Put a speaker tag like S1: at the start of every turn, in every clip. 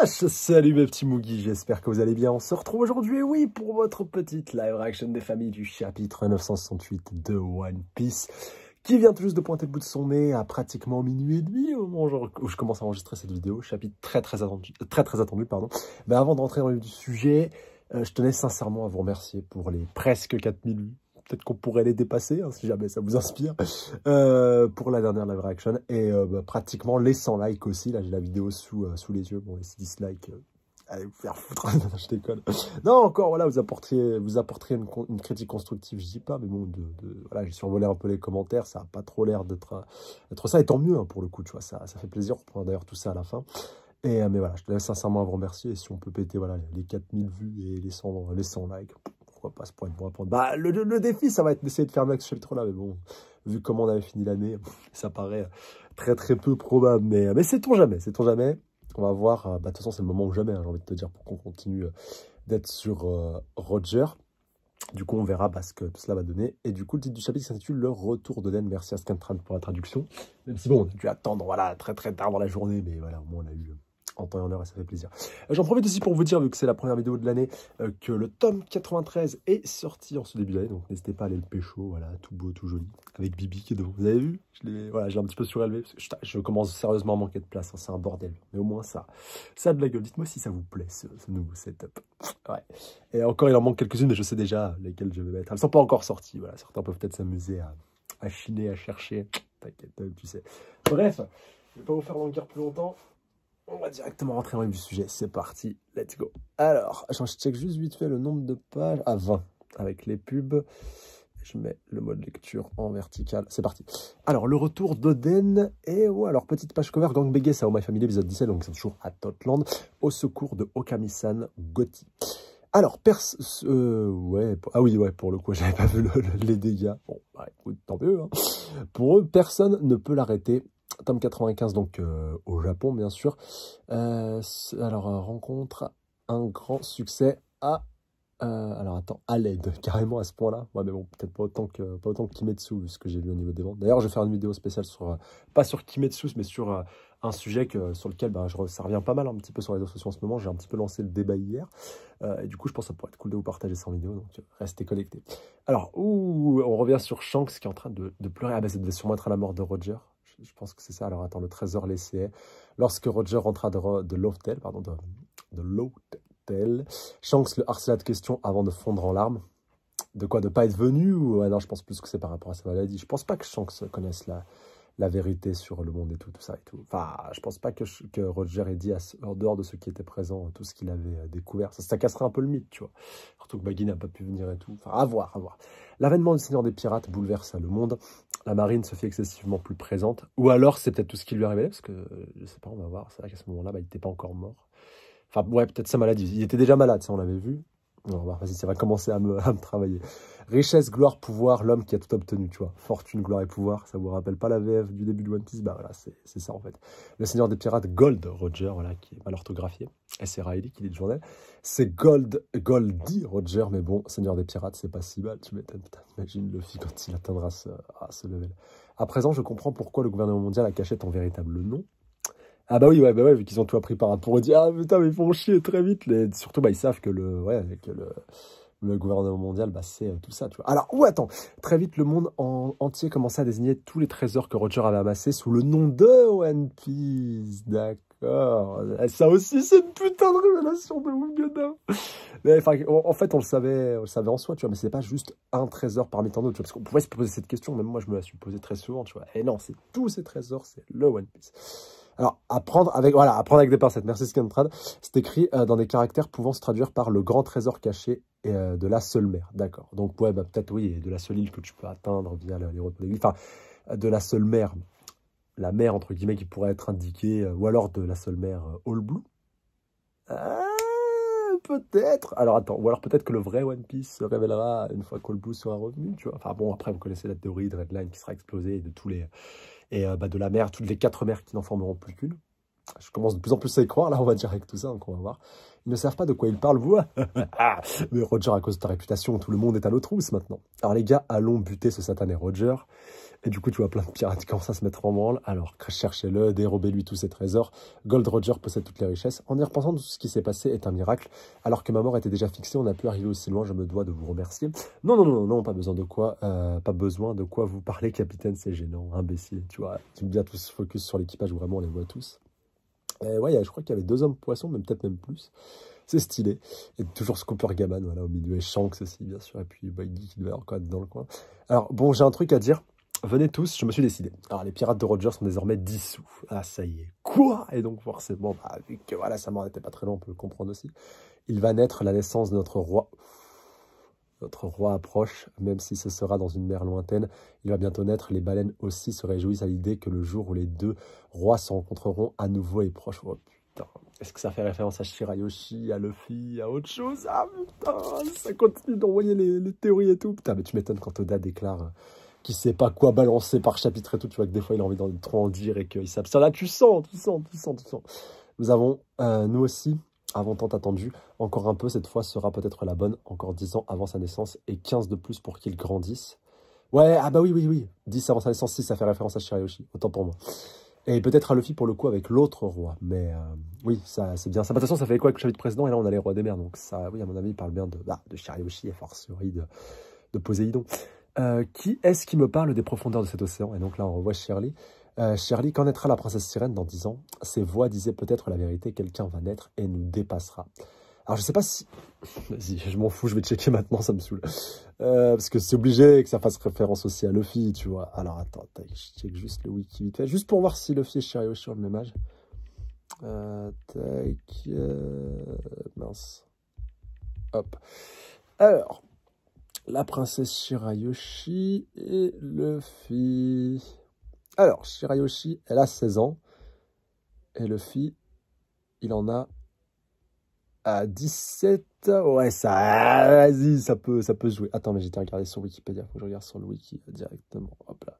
S1: Yes Salut mes petits Moogie, j'espère que vous allez bien. On se retrouve aujourd'hui, oui, pour votre petite live reaction des familles du chapitre 968 de One Piece qui vient tout juste de pointer le bout de son nez à pratiquement minuit et demi au moment où je commence à enregistrer cette vidéo, chapitre très très attendu, très, très attendu pardon. Mais avant de rentrer dans le sujet, euh, je tenais sincèrement à vous remercier pour les presque 4000 peut-être qu'on pourrait les dépasser, hein, si jamais ça vous inspire, euh, pour la dernière live reaction. Et euh, bah, pratiquement les 100 likes aussi. Là, j'ai la vidéo sous, euh, sous les yeux. Bon, les dislike, allez vous faire foutre. je déconne. Non, encore, voilà, vous apporteriez, vous apporteriez une, critique constructive, je dis pas, mais bon, de, voilà, j'ai survolé un peu les commentaires. Ça n'a pas trop l'air d'être ça. Et tant mieux, hein, pour le coup, tu vois, ça, ça fait plaisir. On d'ailleurs tout ça à la fin. Et, mais voilà, je te laisse sincèrement à vous remercier. Et si on peut péter voilà, les 4000 vues et les 100, les 100 likes, pas ce point pour répondre Bah, le, défi, ça va être d'essayer de faire max chapitre-là, mais bon, vu comment on avait fini l'année, ça paraît très très peu probable, mais, mais sait-on jamais, sait-on jamais On va voir, euh, bah, de toute façon, c'est le moment ou jamais, hein, j'ai envie de te dire, pour qu'on continue euh, d'être sur euh, Roger. Du coup, on verra bah, ce que cela va donner. Et du coup, le titre du chapitre s'intitule Le retour de Merci à Scantran pour la traduction. Même si bon, on a dû attendre voilà, très très tard dans la journée, mais voilà, au moins on a eu en temps et en heure et ça fait plaisir. Euh, j'en profite aussi pour vous dire, vu que c'est la première vidéo de l'année, euh, que le tome 93 est sorti en ce début d'année, donc n'hésitez pas à aller le pécho, voilà, tout beau, tout joli, avec Bibi qui est devant. Vous avez vu Je l'ai voilà, un petit peu surélevé, je, commence sérieusement à manquer de place, hein, c'est un bordel, mais au moins ça, ça a de la gueule. Dites-moi si ça vous plaît ce, nouveau setup. Ouais. Et encore, il en manque quelques-unes, mais je sais déjà lesquelles je vais mettre. Elles ne sont pas encore sorties, voilà, certains peuvent peut-être s'amuser à, à chiner, à chercher, t'inquiète, tu sais. Bref, je vais pas vous faire languir plus longtemps on va directement rentrer dans le sujet. C'est parti, let's go. Alors, je check juste vite fait le nombre de pages à ah, 20 avec les pubs. Je mets le mode lecture en vertical. C'est parti. Alors, le retour d'Oden. Et ouais, alors, petite page cover. Gang Bege, au My Family, épisode 17. Donc, c'est toujours à Totland. Au secours de Okami-san Gotti. Alors, Perse. Euh, ouais, ah oui, ouais, pour le coup, j'avais pas vu les dégâts. Bon, bah écoute, tant mieux. Hein. Pour eux, personne ne peut l'arrêter. Tome 95 donc euh, au Japon bien sûr. Euh, alors euh, rencontre un grand succès à alors attends à l'aide carrément à ce point-là. Ouais mais bon peut-être pas autant que pas autant que Kimetsu ce que j'ai vu au niveau des ventes. D'ailleurs je vais faire une vidéo spéciale sur pas sur Kimetsu mais sur un sujet sur lequel bah, je, ça revient pas mal hein, un petit peu sur les réseaux sociaux en ce moment. J'ai un petit peu lancé le débat hier. et du coup, je pense que ça pourrait être cool de vous partager ça vidéo. Donc, restez connectés. Alors, ouh, on revient sur Shanks qui est en train de, de pleurer. Ah, bah, ça devait sûrement à la mort de Roger je pense que c'est ça. Alors attends, le trésor laissé Lorsque Roger rentra de, l'hôtel, pardon, de, l'hôtel, Shanks le harcela de questions avant de fondre en larmes. De quoi ne pas être venu ou alors je pense plus que c'est par rapport à sa maladie. Je pense pas que Shanks connaisse la, la vérité sur le monde et tout, ça et tout. Enfin, je pense pas que, que Roger ait dit en dehors de ce qui était présent, tout ce qu'il avait euh, découvert. Ça, casserait un peu le mythe, tu vois. Surtout que Baggy n'a pas pu venir et tout. Enfin, à voir, à voir. L'avènement du Seigneur des Pirates bouleversa le monde la marine se fait excessivement plus présente. Ou alors, c'est peut-être tout ce qui lui arrivait, parce que je sais pas, on va voir. C'est vrai qu'à ce moment-là, bah, il n'était pas encore mort. Enfin, ouais, peut-être sa maladie. Il était déjà malade, ça, on l'avait vu. Bah, vas-y, ça va commencer à me, me, travailler. Richesse, gloire, pouvoir, l'homme qui a tout obtenu, tu vois. Fortune, gloire et pouvoir, ça vous rappelle pas la VF du début de One Piece Bah voilà, c'est ça en fait. Le Seigneur des Pirates, Gold Roger, voilà, qui est mal orthographié. Et c'est Riley qui lit le journal. C'est Gold, Goldy Roger, mais bon, Seigneur des Pirates, c'est pas si mal, tu m'étonnes. le Luffy quand il atteindra ce, à ce level. À présent, je comprends pourquoi le gouvernement mondial a caché ton véritable nom. Ah bah oui, ouais, bah ouais, vu qu'ils ont tout appris par un pour dire ah putain, mais ils font chier très vite. Les... Surtout, bah ils savent que le, ouais, avec le, le gouvernement mondial, bah c'est euh, tout ça, tu vois. Alors, ou attends, très vite, le monde en entier commençait à désigner tous les trésors que Roger avait amassés sous le nom de One Piece. D'accord. Eh, ça aussi, c'est une putain de révélation de Wugana. Mais en fait, on le savait, on le savait en soi, tu vois, mais c'est pas juste un trésor parmi tant d'autres, tu vois, parce qu'on pouvait se poser cette question, même moi, je me la suis posée très souvent, tu vois. Et eh non, c'est tous ces trésors, c'est le One Piece. Alors, apprendre avec, voilà, apprendre avec des pincettes. Merci Scantrad. C'est écrit euh, dans des caractères pouvant se traduire par le grand trésor caché euh, de la seule mer. D'accord. Donc, ouais, bah, peut-être oui, de la seule île que tu peux atteindre via les routes de l'église. Enfin, euh, de la seule mer. La mer, entre guillemets, qui pourrait être indiquée, ou alors de la seule mer All Blue. Ah peut-être. Alors attends, ou alors peut-être que le vrai One Piece se révélera une fois que Blue sera revenu, tu vois. Enfin bon, après vous connaissez la théorie de Line qui sera explosée de tous les et euh, bah, de la mer, toutes les quatre mers qui n'en formeront plus qu'une. Je commence de plus en plus à y croire, là on va dire avec tout ça, donc on va voir. Ils ne savent pas de quoi ils parlent, vous. Ah, mais Roger, à cause de ta réputation, tout le monde est à l'autre trousses maintenant. Alors les gars, allons buter ce satané Roger du coup, tu vois plein de pirates qui commencent à se mettre en branle. Alors, cherchez-le, dérobez-lui tous ses trésors. Gold Roger possède toutes les richesses. En y repensant, tout ce qui s'est passé est un miracle. Alors que ma mort était déjà fixée, on a pu arriver aussi loin. Je me dois de vous remercier. Non, non, non, non, pas besoin de quoi, euh, pas besoin de quoi vous parler, capitaine. C'est gênant, imbécile. Tu vois, tu me bien tous focus sur l'équipage. Vraiment, on les voit tous. Et ouais, je crois qu'il y avait deux hommes poissons, mais peut-être même plus. C'est stylé. Et toujours ce Cooper Gaman, voilà, au milieu. Et Shanks aussi, bien sûr. Et puis Baggy qui devait encore être dans le coin. Alors, bon, j'ai un truc à dire. Venez tous, je me suis décidé. Alors, les pirates de Roger sont désormais dissous. Ah, ça y est. Quoi Et donc, forcément, bah, vu que voilà, ça m'en était pas très long, on peut le comprendre aussi. Il va naître la naissance de notre roi. Notre roi approche, même si ce sera dans une mer lointaine. Il va bientôt naître. Les baleines aussi se réjouissent à l'idée que le jour où les deux rois se rencontreront à nouveau et proche. Oh putain, est-ce que ça fait référence à Shirayoshi, à Luffy, à autre chose Ah putain, ça continue d'envoyer les, les, théories et tout. Putain, mais tu m'étonnes quand Oda déclare euh, qui sait pas quoi balancer par chapitre et tout. Tu vois que des fois, il a envie d'en trop en dire et qu'il s'abstient. Là, tu sens, tu sens, tu sens, tu sens. Nous avons, euh, nous aussi, avant tant attendu, encore un peu, cette fois sera peut-être la bonne, encore 10 ans avant sa naissance et 15 de plus pour qu'il grandisse. Ouais, ah bah oui, oui, oui, 10 avant sa naissance, si ça fait référence à Shirayoshi, autant pour moi. Et peut-être à Luffy pour le coup avec l'autre roi, mais euh, oui, ça c'est bien. Ça, bah, de toute façon, ça fait quoi avec le chapitre président Et là, on a les rois des mers, donc ça, oui, à mon avis, il parle bien de, bah, de et fortiori de, de Poséidon. Euh, qui est-ce qui me parle des profondeurs de cet océan Et donc là, on revoit Shirley. Euh, Shirley, qu'en la princesse sirène dans dix ans Ses voix disaient peut-être la vérité, quelqu'un va naître et nous dépassera. Alors je sais pas si... Vas-y, je m'en fous, je vais checker maintenant, ça me saoule. Euh, parce que c'est obligé que ça fasse référence aussi à Luffy, tu vois. Alors attends, je check juste le wiki vite fait, juste pour voir si Luffy et Shirley ont le même âge. tac, mince. Hop. Alors, la princesse Shirayoshi et Luffy. Alors, Shirayoshi, elle a 16 ans. Et Luffy, il en a à 17. Ouais, ça, vas-y, ça peut, ça peut jouer. Attends, mais j'étais regardé sur Wikipédia. Faut que je regarde sur le wiki euh, directement. Hop là.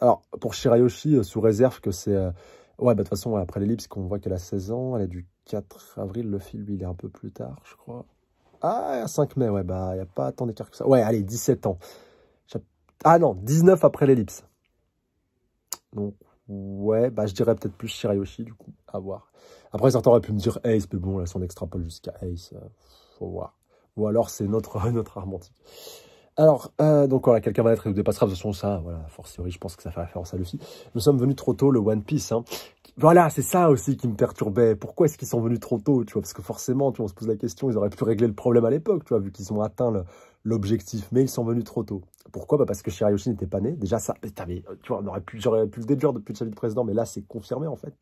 S1: Alors, pour Shirayoshi, euh, sous réserve que c'est... Euh, ouais, bah, de toute façon, après l'ellipse, qu'on voit qu'elle a 16 ans, elle est du 4 avril. Luffy, lui, il est un peu plus tard, je crois. Ah, 5 mai, ouais, bah, il n'y a pas tant d'écart que ça. Ouais, allez, 17 ans. Ah non, 19 après l'ellipse. Donc, ouais, bah, je dirais peut-être plus Shirayoshi, du coup, à voir. Après, certains auraient pu me dire Ace, mais bon, là, si on extrapole jusqu'à Ace, euh, faut voir. Ou alors, c'est notre, notre alors, euh, donc voilà, quelqu'un va être dépassera, de toute façon, ça, voilà, fortiori, je pense que ça fait référence à aussi. Nous sommes venus trop tôt, le One Piece, hein. Voilà, c'est ça aussi qui me perturbait. Pourquoi est-ce qu'ils sont venus trop tôt, tu vois Parce que forcément, tu vois, on se pose la question, ils auraient pu régler le problème à l'époque, tu vois, vu qu'ils ont atteint l'objectif, mais ils sont venus trop tôt. Pourquoi bah Parce que Shirayoshi n'était pas né. Déjà, ça, tu vois, on pu, j'aurais pu le déduire depuis le du président, mais là, c'est confirmé, en fait,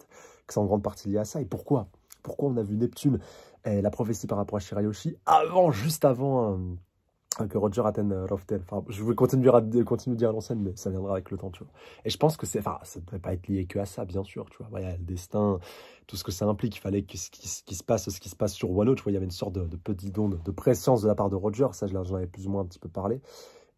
S1: que c'est en grande partie lié à ça. Et pourquoi Pourquoi on a vu Neptune et eh, la prophétie par rapport à Shirayoshi avant, juste avant... Euh, que Roger atteigne Roftel. Enfin, je vais continuer à, continuer dire à l'ancienne, mais ça viendra avec le temps, Et je pense que c'est, enfin, ça ne devait pas être lié que à ça, bien sûr, tu vois. Il le destin, tout ce que ça implique. Il fallait que ce qui, se passe, ce qui se passe sur Wano, tu vois, il y avait une sorte de, petit don de, présence de la part de Roger. Ça, j'en avais plus ou moins un petit peu parlé.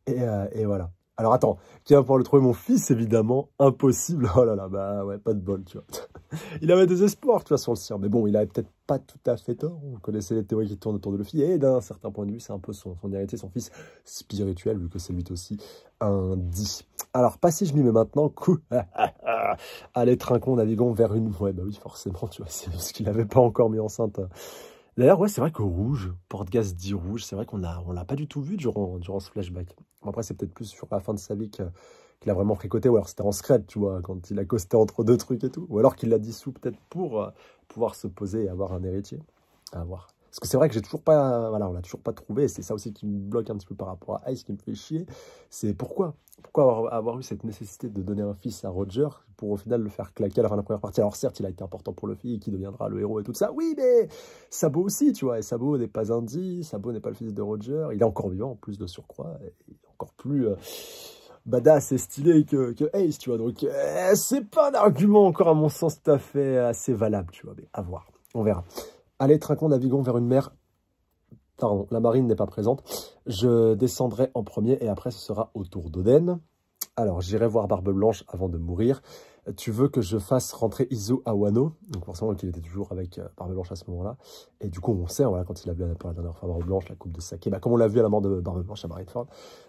S1: et euh, voilà. Alors attends, qui va pouvoir le trouver Mon fils, évidemment. Impossible. Oh là là, bah ouais, pas de bol, tu vois. Il avait des espoirs, tu vois, sur le sien. Mais bon, il avait peut-être pas tout à fait tort. On connaissait les théories qui tournent autour de Luffy. Et d'un certain point de vue, c'est un peu son, son héritier, son fils spirituel, vu que c'est lui aussi un dit. Alors, pas si je m'y mets maintenant. Coup. Allez, trinquons, naviguons vers une... Ouais, bah oui, forcément, tu vois, c'est ce qu'il n'avait pas encore mis enceinte. Hein. D'ailleurs, ouais, c'est vrai que rouge, Portgas dit rouge, c'est vrai qu'on ne on l'a pas du tout vu durant, durant ce flashback. Après, c'est peut-être plus sur la fin de sa vie qu'il a vraiment fricoté, ou alors c'était en secret, tu vois, quand il a costé entre deux trucs et tout, ou alors qu'il l'a dissous peut-être pour euh, pouvoir se poser et avoir un héritier. À voir. Parce que c'est vrai que j'ai toujours pas, voilà, on l'a toujours pas trouvé. C'est ça aussi qui me bloque un petit peu par rapport à Ace, qui me fait chier. C'est pourquoi, pourquoi avoir, eu cette nécessité de donner un fils à Roger pour au final le faire claquer à la fin de la première partie. Alors certes, il a été important pour le fils, qui deviendra le héros et tout ça. Oui, mais Sabo aussi, tu vois. Et Sabo n'est pas Indy. Sabo n'est pas le fils de Roger. Il est encore vivant en plus de surcroît, et encore plus. Euh, badass et stylé que, Ace, tu vois. Donc, euh, c'est pas un argument, encore à mon sens, tout à fait assez valable, tu vois. Mais à voir, on verra. Allez, trinquons, naviguons vers une mer. Pardon, la marine n'est pas présente. Je descendrai en premier et après ce sera au tour d'Oden. Alors j'irai voir Barbe Blanche avant de mourir tu veux que je fasse rentrer Iso à Wano, donc forcément qu'il était toujours avec euh, Barbe Blanche à ce moment-là, et du coup on sait, voilà, quand il a pour la, dernière fois Barbe Blanche, la coupe de saké, bah, comme on l'a vu à la mort de Barbe Blanche à Marineford,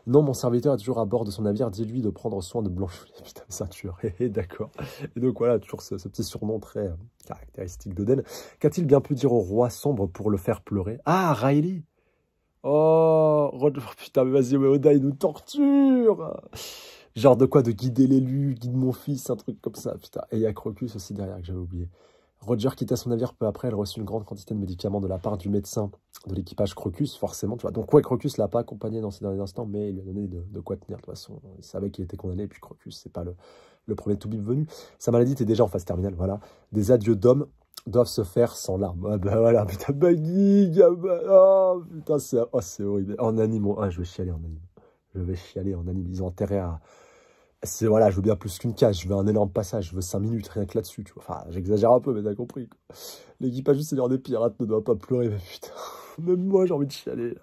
S1: non, mon serviteur est toujours à bord de son navire, dis-lui de prendre soin de Blanche, putain, ceinture, eh, d'accord, et donc voilà, toujours ce, petit surnom très euh, caractéristique d'Oden, qu'a-t-il bien pu dire au roi sombre pour le faire pleurer Ah, Riley Oh, putain, mais vas-y, mais Oda, il nous torture Genre de quoi De guider l'élu, guide mon fils, un truc comme ça, putain. Et il y a Crocus aussi derrière que j'avais oublié. Roger quitta son navire peu après, elle reçut une grande quantité de médicaments de la part du médecin de l'équipage Crocus, forcément, tu vois. Donc ouais, Crocus l'a pas accompagné dans ces derniers instants, mais il lui a donné de, quoi tenir, de toute façon. Il savait qu'il était condamné, et puis Crocus, c'est pas le, le premier tout bip venu. Sa maladie était déjà en phase terminale, voilà. Des adieux d'hommes doivent se faire sans larmes. Ah bah voilà, putain, Baggy, gamin, oh, putain, c'est oh, horrible. En animaux ah, oh, je vais chialer en animaux Je vais chialer en animaux Ils ont enterré à c'est voilà, je veux bien plus qu'une case, je veux un énorme passage, je veux 5 minutes rien que là-dessus, tu vois. Enfin, j'exagère un peu, mais t'as compris. L'équipage du Seigneur des Pirates ne doit pas pleurer, mais putain, même moi j'ai envie de chialer.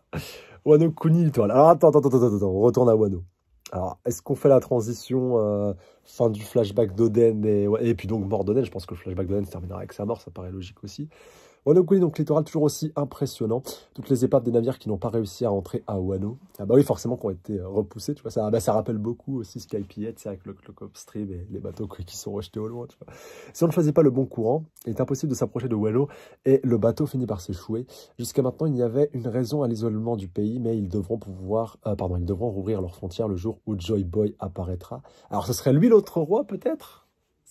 S1: Wano Kuni, toi. Alors attends, attends, attends, attends, on retourne à Wano. Alors, est-ce qu'on fait la transition euh, fin du flashback d'Oden et, ouais, et puis donc mort d'Oden Je pense que le flashback d'Oden se terminera avec sa mort, ça paraît logique aussi. Wano Kuni, donc littoral toujours aussi impressionnant. Toutes les épaves des navires qui n'ont pas réussi à rentrer à Wano. Ah bah oui, forcément, qui ont été euh, repoussés, tu vois. Ça, ah bah, ça rappelle beaucoup aussi Sky et c'est avec le Stream et les bateaux qui sont rejetés au loin, tu vois. Si on ne faisait pas le bon courant, il est impossible de s'approcher de Wano et le bateau finit par s'échouer. Jusqu'à maintenant, il y avait une raison à l'isolement du pays, mais ils devront pouvoir, euh, pardon, ils devront rouvrir leurs frontières le jour où Joy Boy apparaîtra. Alors, ce serait lui l'autre roi, peut-être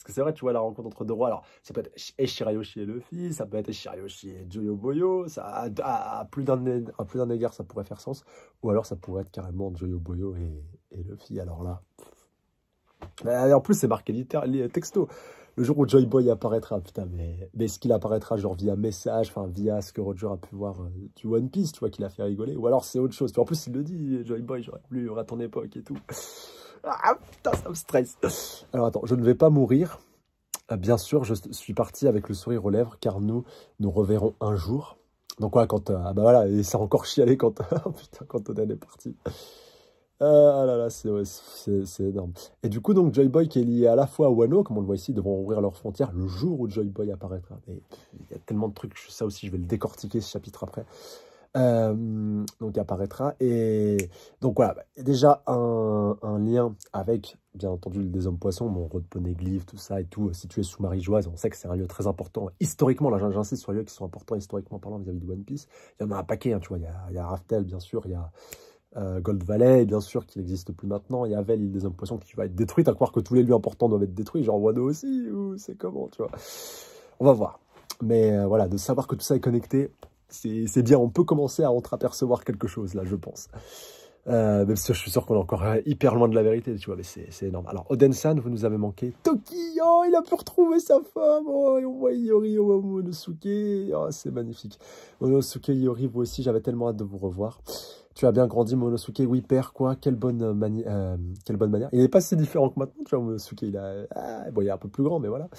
S1: parce que c'est vrai, tu vois, la rencontre entre deux rois, alors ça peut être Eshirayoshi et Luffy, ça peut être Eshirayoshi et Joyo Boyo, ça, à, plus d'un égard, ça pourrait faire sens, ou alors ça pourrait être carrément Joyo Boyo et, et Luffy, alors là. Bah, en plus, c'est marqué littéralement texto. Le jour où Joy Boy apparaîtra, putain, mais, mais est-ce qu'il apparaîtra genre via message, enfin via ce que Roger a pu voir euh, du One Piece, tu vois, qu'il a fait rigoler, ou alors c'est autre chose. En plus, il le dit, Joy Boy, j'aurais voulu à ton époque et tout. Ah putain, ça me stresse. Alors attends, je ne vais pas mourir. Euh, bien sûr, je suis parti avec le sourire aux lèvres, car nous nous reverrons un jour. Donc ouais, quand... Euh, ah bah voilà, et ça encore chialé quand... Oh putain, quand on est parti. Euh, ah là là, c'est énorme. Et du coup, donc, Joy Boy qui est lié à la fois à Wano, comme on le voit ici, devront ouvrir leurs frontières le jour où Joy Boy apparaîtra. il y a tellement de trucs, ça aussi, je vais le décortiquer ce chapitre après. Euh, donc apparaîtra. Et donc voilà, déjà un, lien avec, bien entendu, le des hommes poissons, mon road poney tout ça et tout, euh, situé sous Marie-Joise. On sait que c'est un lieu très important historiquement. Là, j'insiste sur les lieux qui sont importants historiquement parlant vis-à-vis de One Piece. Il y en a un paquet, hein, tu vois. Il y, a, Raftel, bien sûr, il y a. Euh, Gold Valley, bien sûr, qui n'existe plus maintenant. Il y avait l'île des hommes poissons qui va être détruite, à croire que tous les lieux importants doivent être détruits, genre Wano aussi, ou c'est comment, tu vois. On va voir. Mais voilà, de savoir que tout ça est connecté, c'est bien, on peut commencer à entreapercevoir quelque chose là, je pense. Euh, même si je suis sûr qu'on est encore hyper loin de la vérité, tu vois, mais c'est énorme. Alors, Odensan, vous nous avez manqué. Toki, il a pu retrouver sa femme. Oh, on voit on voit Monosuke. Ah, c'est magnifique. Monosuke, Yori vous aussi, j'avais tellement hâte de vous revoir. Tu as bien grandi, Monosuke. Oui, père, quoi. Quelle bonne, euh, quelle bonne manière. Il n'est pas si différent que maintenant, tu vois, Monosuke. Il, a, ah, bon, il est un peu plus grand, mais voilà.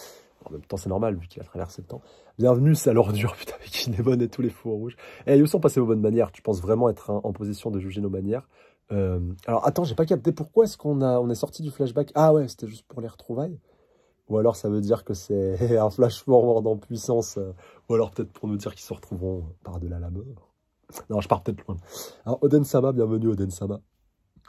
S1: En même temps, c'est normal, vu qu'il a traversé le temps. Bienvenue, c'est à l'ordure, putain, avec Kinemon et tous les fous rouges. Et eh, ils sont passés aux bonnes manières. Tu penses vraiment être en position de juger nos manières euh, Alors, attends, j'ai pas capté pourquoi est-ce qu'on on est sorti du flashback. Ah ouais, c'était juste pour les retrouvailles Ou alors, ça veut dire que c'est un flash forward en puissance euh, Ou alors, peut-être pour nous dire qu'ils se retrouveront par-delà la mort Non, je pars peut-être loin. Alors, Oden Sama, bienvenue, Oden Sama.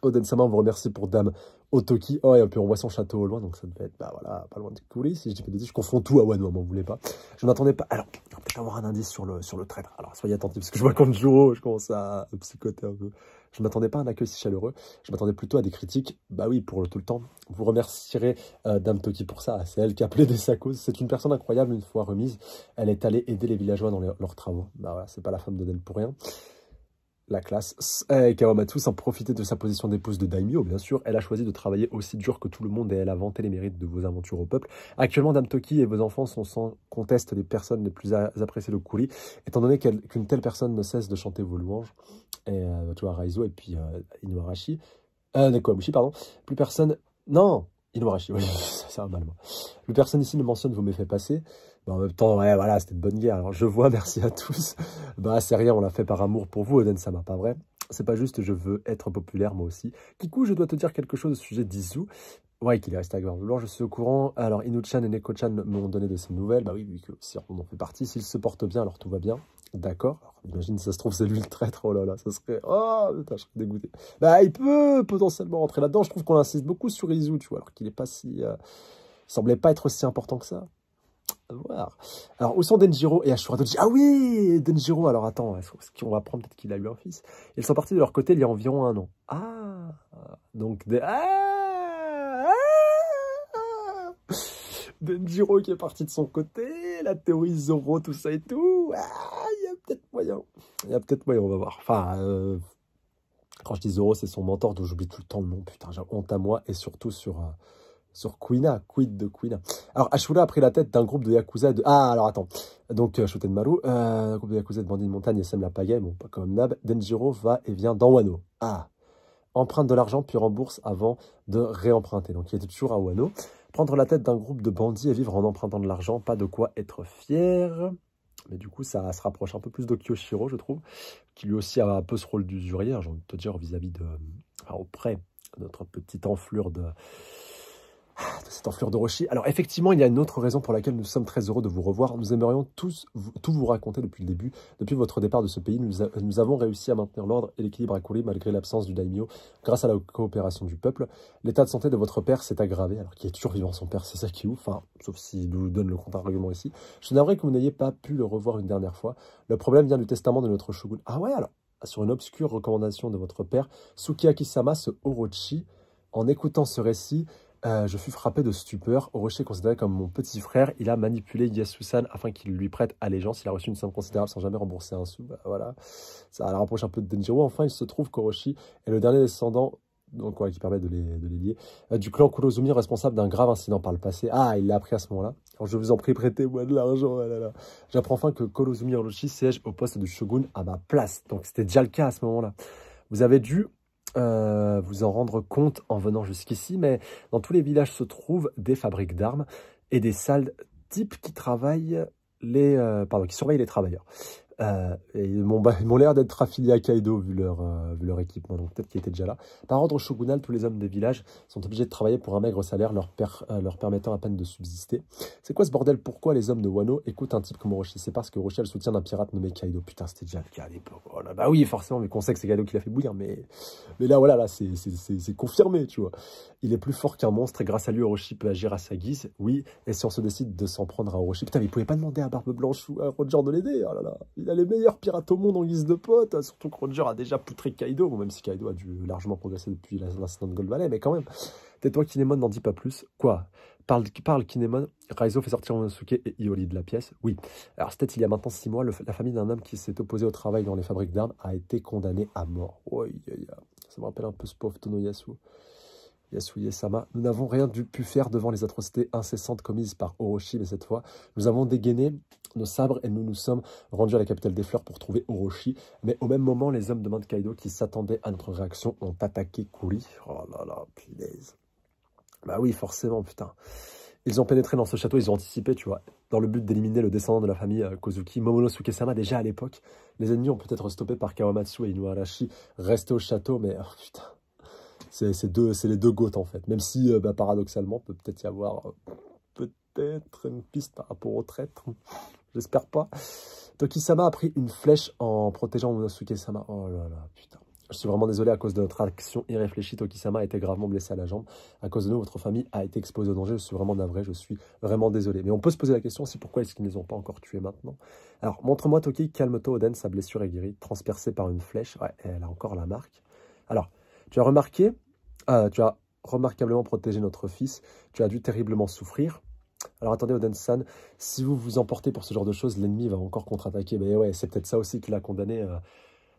S1: Oden-sama, on vous remercie pour Dame Otoki. Oh, et puis on voit son château au loin, donc ça devait être bah, voilà, pas loin de couler. Si je dis pas de je confonds tout à Wano, hein, m'en voulez pas. Je m'attendais pas. Alors, peut-être avoir un indice sur le, sur le Alors, soyez attentifs, parce que je vois qu'on Juro, je commence à psychoter un peu. Je ne m'attendais pas à un accueil si chaleureux. Je m'attendais plutôt à des critiques. Bah oui, pour le tout le temps. Vous remercierez euh, Dame Toki pour ça. C'est elle qui a plaidé sa cause. C'est une personne incroyable une fois remise. Elle est allée aider les villageois dans leurs travaux. Bah voilà, c'est pas la femme de pour rien la classe. Et Kawamatsu, sans profiter de sa position d'épouse de Daimyo, bien sûr, elle a choisi de travailler aussi dur que tout le monde et elle a vanté les mérites de vos aventures au peuple. Actuellement, Dame Toki et vos enfants sont sans conteste les personnes les plus appréciées de Kuri, étant donné qu'une telle personne ne cesse de chanter vos louanges, et, tu vois, et puis euh, Inuarashi, euh, Nekoamushi, pardon, plus personne... Non Inuarashi, oui, ça va mal, Plus personne ici ne mentionne vos méfaits passés, en même temps, ouais, voilà, c'était une bonne guerre. Alors, je vois, merci à tous. bah, c'est rien, on l'a fait par amour pour vous, Oden m'a pas vrai C'est pas juste, je veux être populaire, moi aussi. Kikou, je dois te dire quelque chose au sujet d'Izu. Ouais, qu'il est resté à Gloire, je suis au courant. Alors, Inu-chan et Neko-chan m'ont donné de ces nouvelles. Bah oui, vu que si on en fait partie, s'il se porte bien, alors tout va bien. D'accord. Imagine, ça se trouve, c'est lui le traître. Oh là là, ça serait. Oh putain, je serais dégoûté. Bah, il peut potentiellement rentrer là-dedans. Je trouve qu'on insiste beaucoup sur Izu, tu vois, alors qu'il est pas si. Euh, semblait pas être si important que ça voir. Alors, où sont Denjiro et Ashuradoji Ah oui Denjiro, alors attends, on va prendre peut-être qu'il a eu un fils. Ils sont partis de leur côté il y a environ un an. Ah Donc, des... Ah, ah, Denjiro qui est parti de son côté, la théorie Zoro, tout ça et tout. Ah, il y a peut-être moyen. Il y a peut-être moyen, on va voir. Enfin, euh, quand je dis Zoro, c'est son mentor dont j'oublie tout le temps le nom. Putain, j'ai honte à moi. Et surtout sur... Euh, sur Quina, quid de Quina. Alors Ashura a pris la tête d'un groupe de Yakuza de... Ah alors attends, donc de euh, Shotenmaru, euh, groupe de Yakuza de bandits de montagne et la Pagaye, bon pas comme Nab, Denjiro va et vient dans Wano. Ah, emprunte de l'argent puis rembourse avant de réemprunter, donc il était toujours à Wano. Prendre la tête d'un groupe de bandits et vivre en empruntant de l'argent, pas de quoi être fier. Mais du coup, ça se rapproche un peu plus de Kyoshiro, je trouve, qui lui aussi a un peu ce rôle d'usurier. Hein, j'ai envie de te dire, vis-à-vis de... auprès de notre petite enflure de de cette enflure de Alors effectivement, il y a une autre raison pour laquelle nous sommes très heureux de vous revoir. Nous aimerions tous tout vous raconter depuis le début. Depuis votre départ de ce pays, nous, avons réussi à maintenir l'ordre et l'équilibre à Coulis malgré l'absence du daimyo, grâce à la coopération du peuple. L'état de santé de votre père s'est aggravé, alors qu'il est toujours vivant son père, c'est ça qui est ouf, enfin, sauf s'il nous donne le contre-argument ici. Je suis que vous n'ayez pas pu le revoir une dernière fois. Le problème vient du testament de notre shogun. Ah ouais, alors, sur une obscure recommandation de votre père, Sukiyaki- sama se Orochi, en écoutant ce récit, euh, je fus frappé de stupeur. Orochi est considéré comme mon petit frère. Il a manipulé Yasusan afin qu'il lui prête allégeance. Il a reçu une somme considérable sans jamais rembourser un sou. Bah, voilà. Ça la rapproche un peu de Denjiro. Enfin, il se trouve qu'Orochi est le dernier descendant donc, ouais, qui permet de les, de les lier, euh, du clan Kurozumi responsable d'un grave incident par le passé. Ah, il l'a appris à ce moment-là. Alors, je vous en prie, prêtez-moi de l'argent. Ah J'apprends enfin que Kurozumi Orochi siège au poste de shogun à ma place. Donc, c'était déjà le cas à ce moment-là. Vous avez dû euh, vous en rendre compte en venant jusqu'ici, mais dans tous les villages se trouvent des fabriques d'armes et des salles type qui travaillent les, euh, pardon, qui surveillent les travailleurs. Euh, ils m'ont l'air d'être affiliés à Kaido vu leur, euh, vu leur équipement, donc peut-être qu'ils étaient déjà là. Par ordre shogunal, tous les hommes des villages sont obligés de travailler pour un maigre salaire euh, leur, permettant à peine de subsister. C'est quoi ce bordel Pourquoi les hommes de Wano écoutent un type comme Orochi C'est parce que Orochi a le soutien d'un pirate nommé Kaido. Putain, c'était déjà le cas à l'époque. Oh bah oui, forcément, mais qu'on sait que c'est Kaido qui l'a fait bouillir, mais, là, voilà, là, c'est confirmé, tu vois. Il est plus fort qu'un monstre et grâce à lui, Orochi peut agir à sa guise, oui. Et si on se décide de s'en prendre à Orochi, putain, mais il pouvait pas demander à Barbe Blanche ou à Roger de l'aider, oh là là. Il a les meilleurs pirates au monde en guise de pote. Surtout que Roger a déjà poutré Kaido. même si Kaido a dû largement progresser depuis l'incident de Gold Valley, mais quand même. Tais-toi, Kinemon, n'en dit pas plus. Quoi Parle, parle Kinemon, Raizo fait sortir Monosuke et Ioli de la pièce. Oui. Alors, c'était il y a maintenant six mois, la famille d'un homme qui s'est opposé au travail dans les fabriques d'armes a été condamnée à mort. Oui, ça me rappelle un peu ce pauvre Tonoyasu. Yasuye-sama, nous n'avons rien dû pu faire devant les atrocités incessantes commises par Orochi, mais cette fois, nous avons dégainé nos sabres et nous nous sommes rendus à la capitale des fleurs pour trouver Orochi. Mais au même moment, les hommes de Mount Kaido qui s'attendaient à notre réaction ont attaqué Kuri. Oh là là, punaise. Bah oui, forcément, putain. Ils ont pénétré dans ce château, ils ont anticipé, tu vois, dans le but d'éliminer le descendant de la famille euh, Kozuki, Momonosuke-sama, déjà à l'époque. Les ennemis ont peut-être stoppé par Kawamatsu et Inuarashi, restés au château, mais oh, putain, c'est les deux gouttes, en fait. Même si euh, bah, paradoxalement, peut peut-être y avoir euh, peut-être une piste par rapport aux traîtres. J'espère pas. Toki-sama a pris une flèche en protégeant Monosuke-sama. Oh là là, putain. Je suis vraiment désolé à cause de notre action irréfléchie. Toki-sama a été gravement blessé à la jambe. À cause de nous, votre famille a été exposée au danger. Je suis vraiment navré. Je suis vraiment désolé. Mais on peut se poser la question aussi pourquoi est-ce qu'ils ne les ont pas encore tués maintenant Alors, montre-moi Toki. Calme-toi, Oden. Sa blessure est guérie, transpercée par une flèche. Ouais, elle a encore la marque. Alors, tu as remarqué, ah, tu as remarquablement protégé notre fils, tu as dû terriblement souffrir. Alors attendez, oden si vous vous emportez pour ce genre de choses, l'ennemi va encore contre-attaquer. Mais ouais, c'est peut-être ça aussi qui l'a condamné, euh,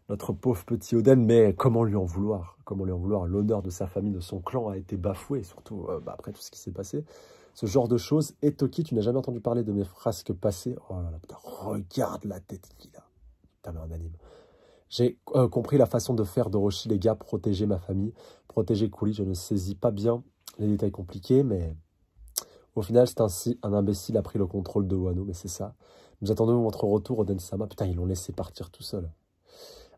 S1: notre pauvre petit Oden. Mais comment lui en vouloir Comment lui en vouloir L'honneur de sa famille, de son clan a été bafoué, surtout euh, bah, après tout ce qui s'est passé. Ce genre de choses. Et Toki, tu n'as jamais entendu parler de mes frasques passées Oh là là, regarde la tête qu'il a. Putain, mais un j'ai euh, compris la façon de faire de Roshi, les gars, protéger ma famille, protéger Kouli. Je ne saisis pas bien les détails compliqués, mais au final, c'est ainsi. Un imbécile a pris le contrôle de Wano, mais c'est ça. Nous attendons votre retour, au Putain, ils l'ont laissé partir tout seul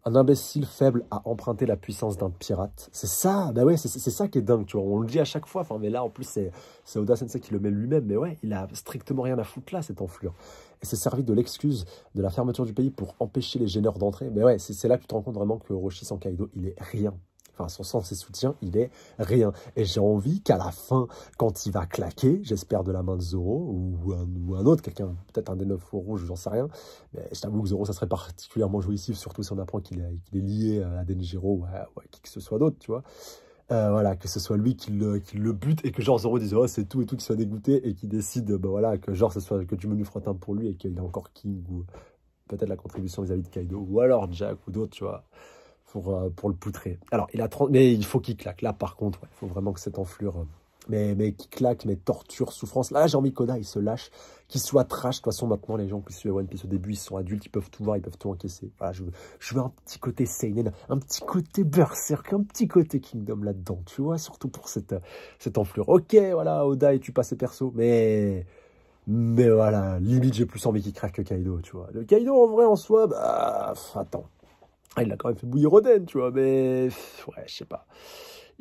S1: un imbécile faible a emprunté la puissance d'un pirate. C'est ça, bah ouais, c'est ça qui est dingue, tu vois. On le dit à chaque fois, enfin, mais là, en plus, c'est Oda Sensei qui le met lui-même, mais ouais, il a strictement rien à foutre là, cet enflure. Et c'est servi de l'excuse de la fermeture du pays pour empêcher les gêneurs d'entrer. Mais ouais, c'est là que tu te rends compte vraiment que Roshi Sankaido, il est rien enfin son sens et soutien, il est rien. Et j'ai envie qu'à la fin, quand il va claquer, j'espère de la main de Zoro ou un, un autre, quelqu'un, peut-être un des neuf rouges, j'en sais rien, mais je t'avoue que Zoro, ça serait particulièrement jouissif, surtout si on apprend qu'il est, lié à Denjiro ou à, qui que ce soit d'autre, tu vois. Euh, voilà, que ce soit lui qui le, bute et que genre Zoro dise oh, c'est tout et tout qui soit dégoûté et qui décide bah, voilà, que genre ce soit que du menu frottin pour lui et qu'il est encore King ou peut-être la contribution vis à -vis de Kaido ou alors Jack ou d'autres, tu vois. Euh, pour, le poutrer. Alors, il a 30, mais il faut qu'il claque. Là, par contre, il faut vraiment que cette enflure euh, mais, mais qui claque, mais torture, souffrance. Là, j'ai envie qu'Oda, il se lâche, qu'il soit trash. De toute façon, maintenant, les gens qui suivent One Piece au début, ils sont adultes, ils peuvent tout voir, ils peuvent tout encaisser. Voilà, je veux, je veux un petit côté Seinen, un petit côté Berserk, un petit côté Kingdom là-dedans, tu vois, surtout pour cette, euh, cette enflure. Ok, voilà, Oda, et tu passes perso mais... Mais voilà, limite, j'ai plus envie qu'il craque que Kaido, tu vois. Le Kaido, en vrai, en soi, bah... Attends, ah, il a quand même fait bouillir Oden, tu vois, mais ouais, je sais pas.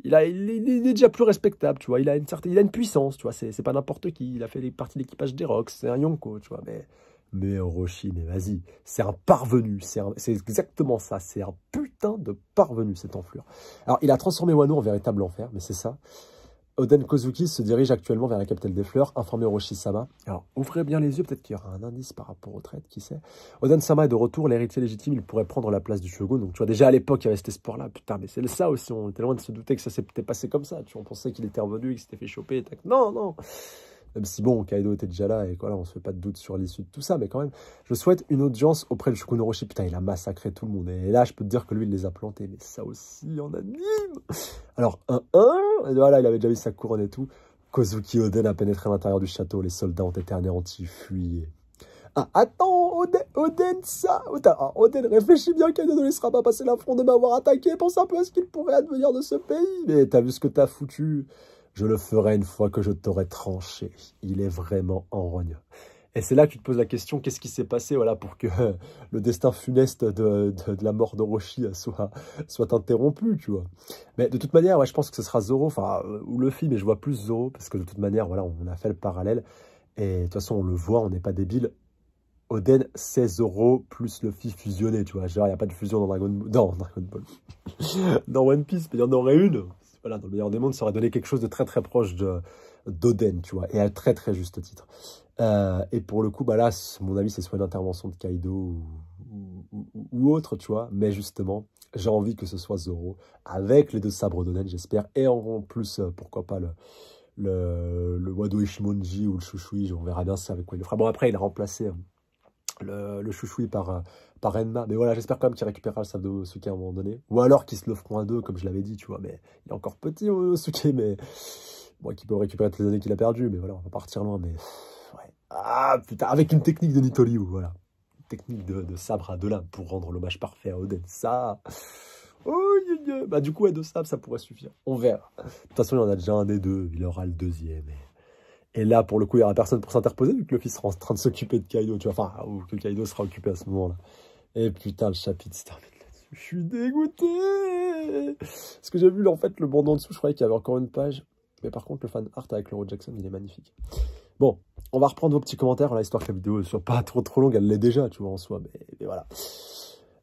S1: Il, a, il, est déjà plus respectable, tu vois. Il a une certaine, il a une puissance, tu vois. C'est pas n'importe qui. Il a fait les parties d'équipage l'équipage des c'est un Yonko, tu vois. Mais, mais Orochi, mais vas-y, c'est un parvenu. C'est exactement ça. C'est un putain de parvenu, cette enflure. Alors, il a transformé Wano en véritable enfer, mais c'est ça. Oden Kozuki se dirige actuellement vers la capitale des fleurs, informé roshisama sama Alors, ouvrez bien les yeux, peut-être qu'il y aura un indice par rapport aux traites, qui sait. Oden-sama est de retour, l'héritier légitime, il pourrait prendre la place du shogun. Donc, tu vois, déjà à l'époque, il y avait cet espoir-là. Putain, mais c'est ça aussi, on était loin de se douter que ça s'était passé comme ça. Tu vois, on pensait qu'il était revenu, qu'il s'était fait choper. Tac. Non, non même si bon, Kaido était déjà là et voilà, on se fait pas de doute sur l'issue de tout ça, mais quand même, je souhaite une audience auprès de Shukunoroshi. Putain, il a massacré tout le monde. Et là, je peux te dire que lui, il les a plantés, mais ça aussi en anime. Alors, 1-1, voilà, il avait déjà vu sa couronne et tout. Kozuki Oden a pénétré à l'intérieur du château, les soldats ont été anéantis, fuyés. Ah, attends, Oden, ça ah, Oden, réfléchis bien Kaido ne laissera pas passer l'affront de m'avoir attaqué, pense un peu à ce qu'il pourrait advenir de ce pays. Mais t'as vu ce que t'as foutu je le ferai une fois que je t'aurai tranché. Il est vraiment en rogne. Et c'est là que tu te poses la question, qu'est-ce qui s'est passé voilà, pour que le destin funeste de, la mort d'Orochi euh, soit, soit interrompu, tu vois. Mais de toute manière, je pense que ce sera Zoro, enfin, euh, ou Luffy, mais je vois plus Zoro, parce que de toute manière, voilà, on a fait le parallèle. Et de toute façon, on le voit, on n'est pas débile. Oden, 16 euros plus Luffy fusionné, tu vois. Genre, il n'y a pas de fusion dans Dragon Ball. Dragon Ball. dans One Piece, mais il y en aurait une voilà, dans le meilleur des mondes, ça aurait donné quelque chose de très très proche d'Oden, tu vois, et à très très juste titre. Euh, et pour le coup, bah là, mon avis, c'est soit une intervention de Kaido ou, ou, autre, tu vois, mais justement, j'ai envie que ce soit Zoro avec les deux sabres d'Oden, j'espère, et en plus, euh, pourquoi pas le, le, le Wado Ishimonji ou le Shushui, on verra bien ça avec quoi il le fera. Bon, après, il a remplacé. Hein le, le chouchoui par, euh, par Enma. Mais voilà, j'espère quand même qu'il récupérera le de Suke à un moment donné. Ou alors qu'ils se le feront à deux, comme je l'avais dit, tu vois. Mais il est encore petit, euh, mais. moi qui peut récupérer toutes les années qu'il a perdu, mais voilà, on va partir loin, mais. Ouais. Ah putain, avec une technique de ou voilà. technique de, de sabre à deux lames pour rendre l'hommage parfait à Odette. Ça. Oh, yeah, yeah. Bah, du coup, à deux sabres, ça pourrait suffire. On verra. De toute façon, il en a déjà un des deux. Il aura le deuxième. Et là, pour le coup, il n'y aura personne pour s'interposer, vu que fils sera en train de s'occuper de Kaido, tu vois. Enfin, ou que Kaido sera occupé à ce moment-là. Et putain, le chapitre se termine là-dessus. Je suis dégoûté Parce que j'ai vu, en fait, le bandeau en dessous, je croyais qu'il y avait encore une page. Mais par contre, le fan art avec Leroy Jackson, il est magnifique. Bon, on va reprendre vos petits commentaires, histoire que la vidéo ne soit pas trop trop longue. Elle l'est déjà, tu vois, en soi. mais, voilà.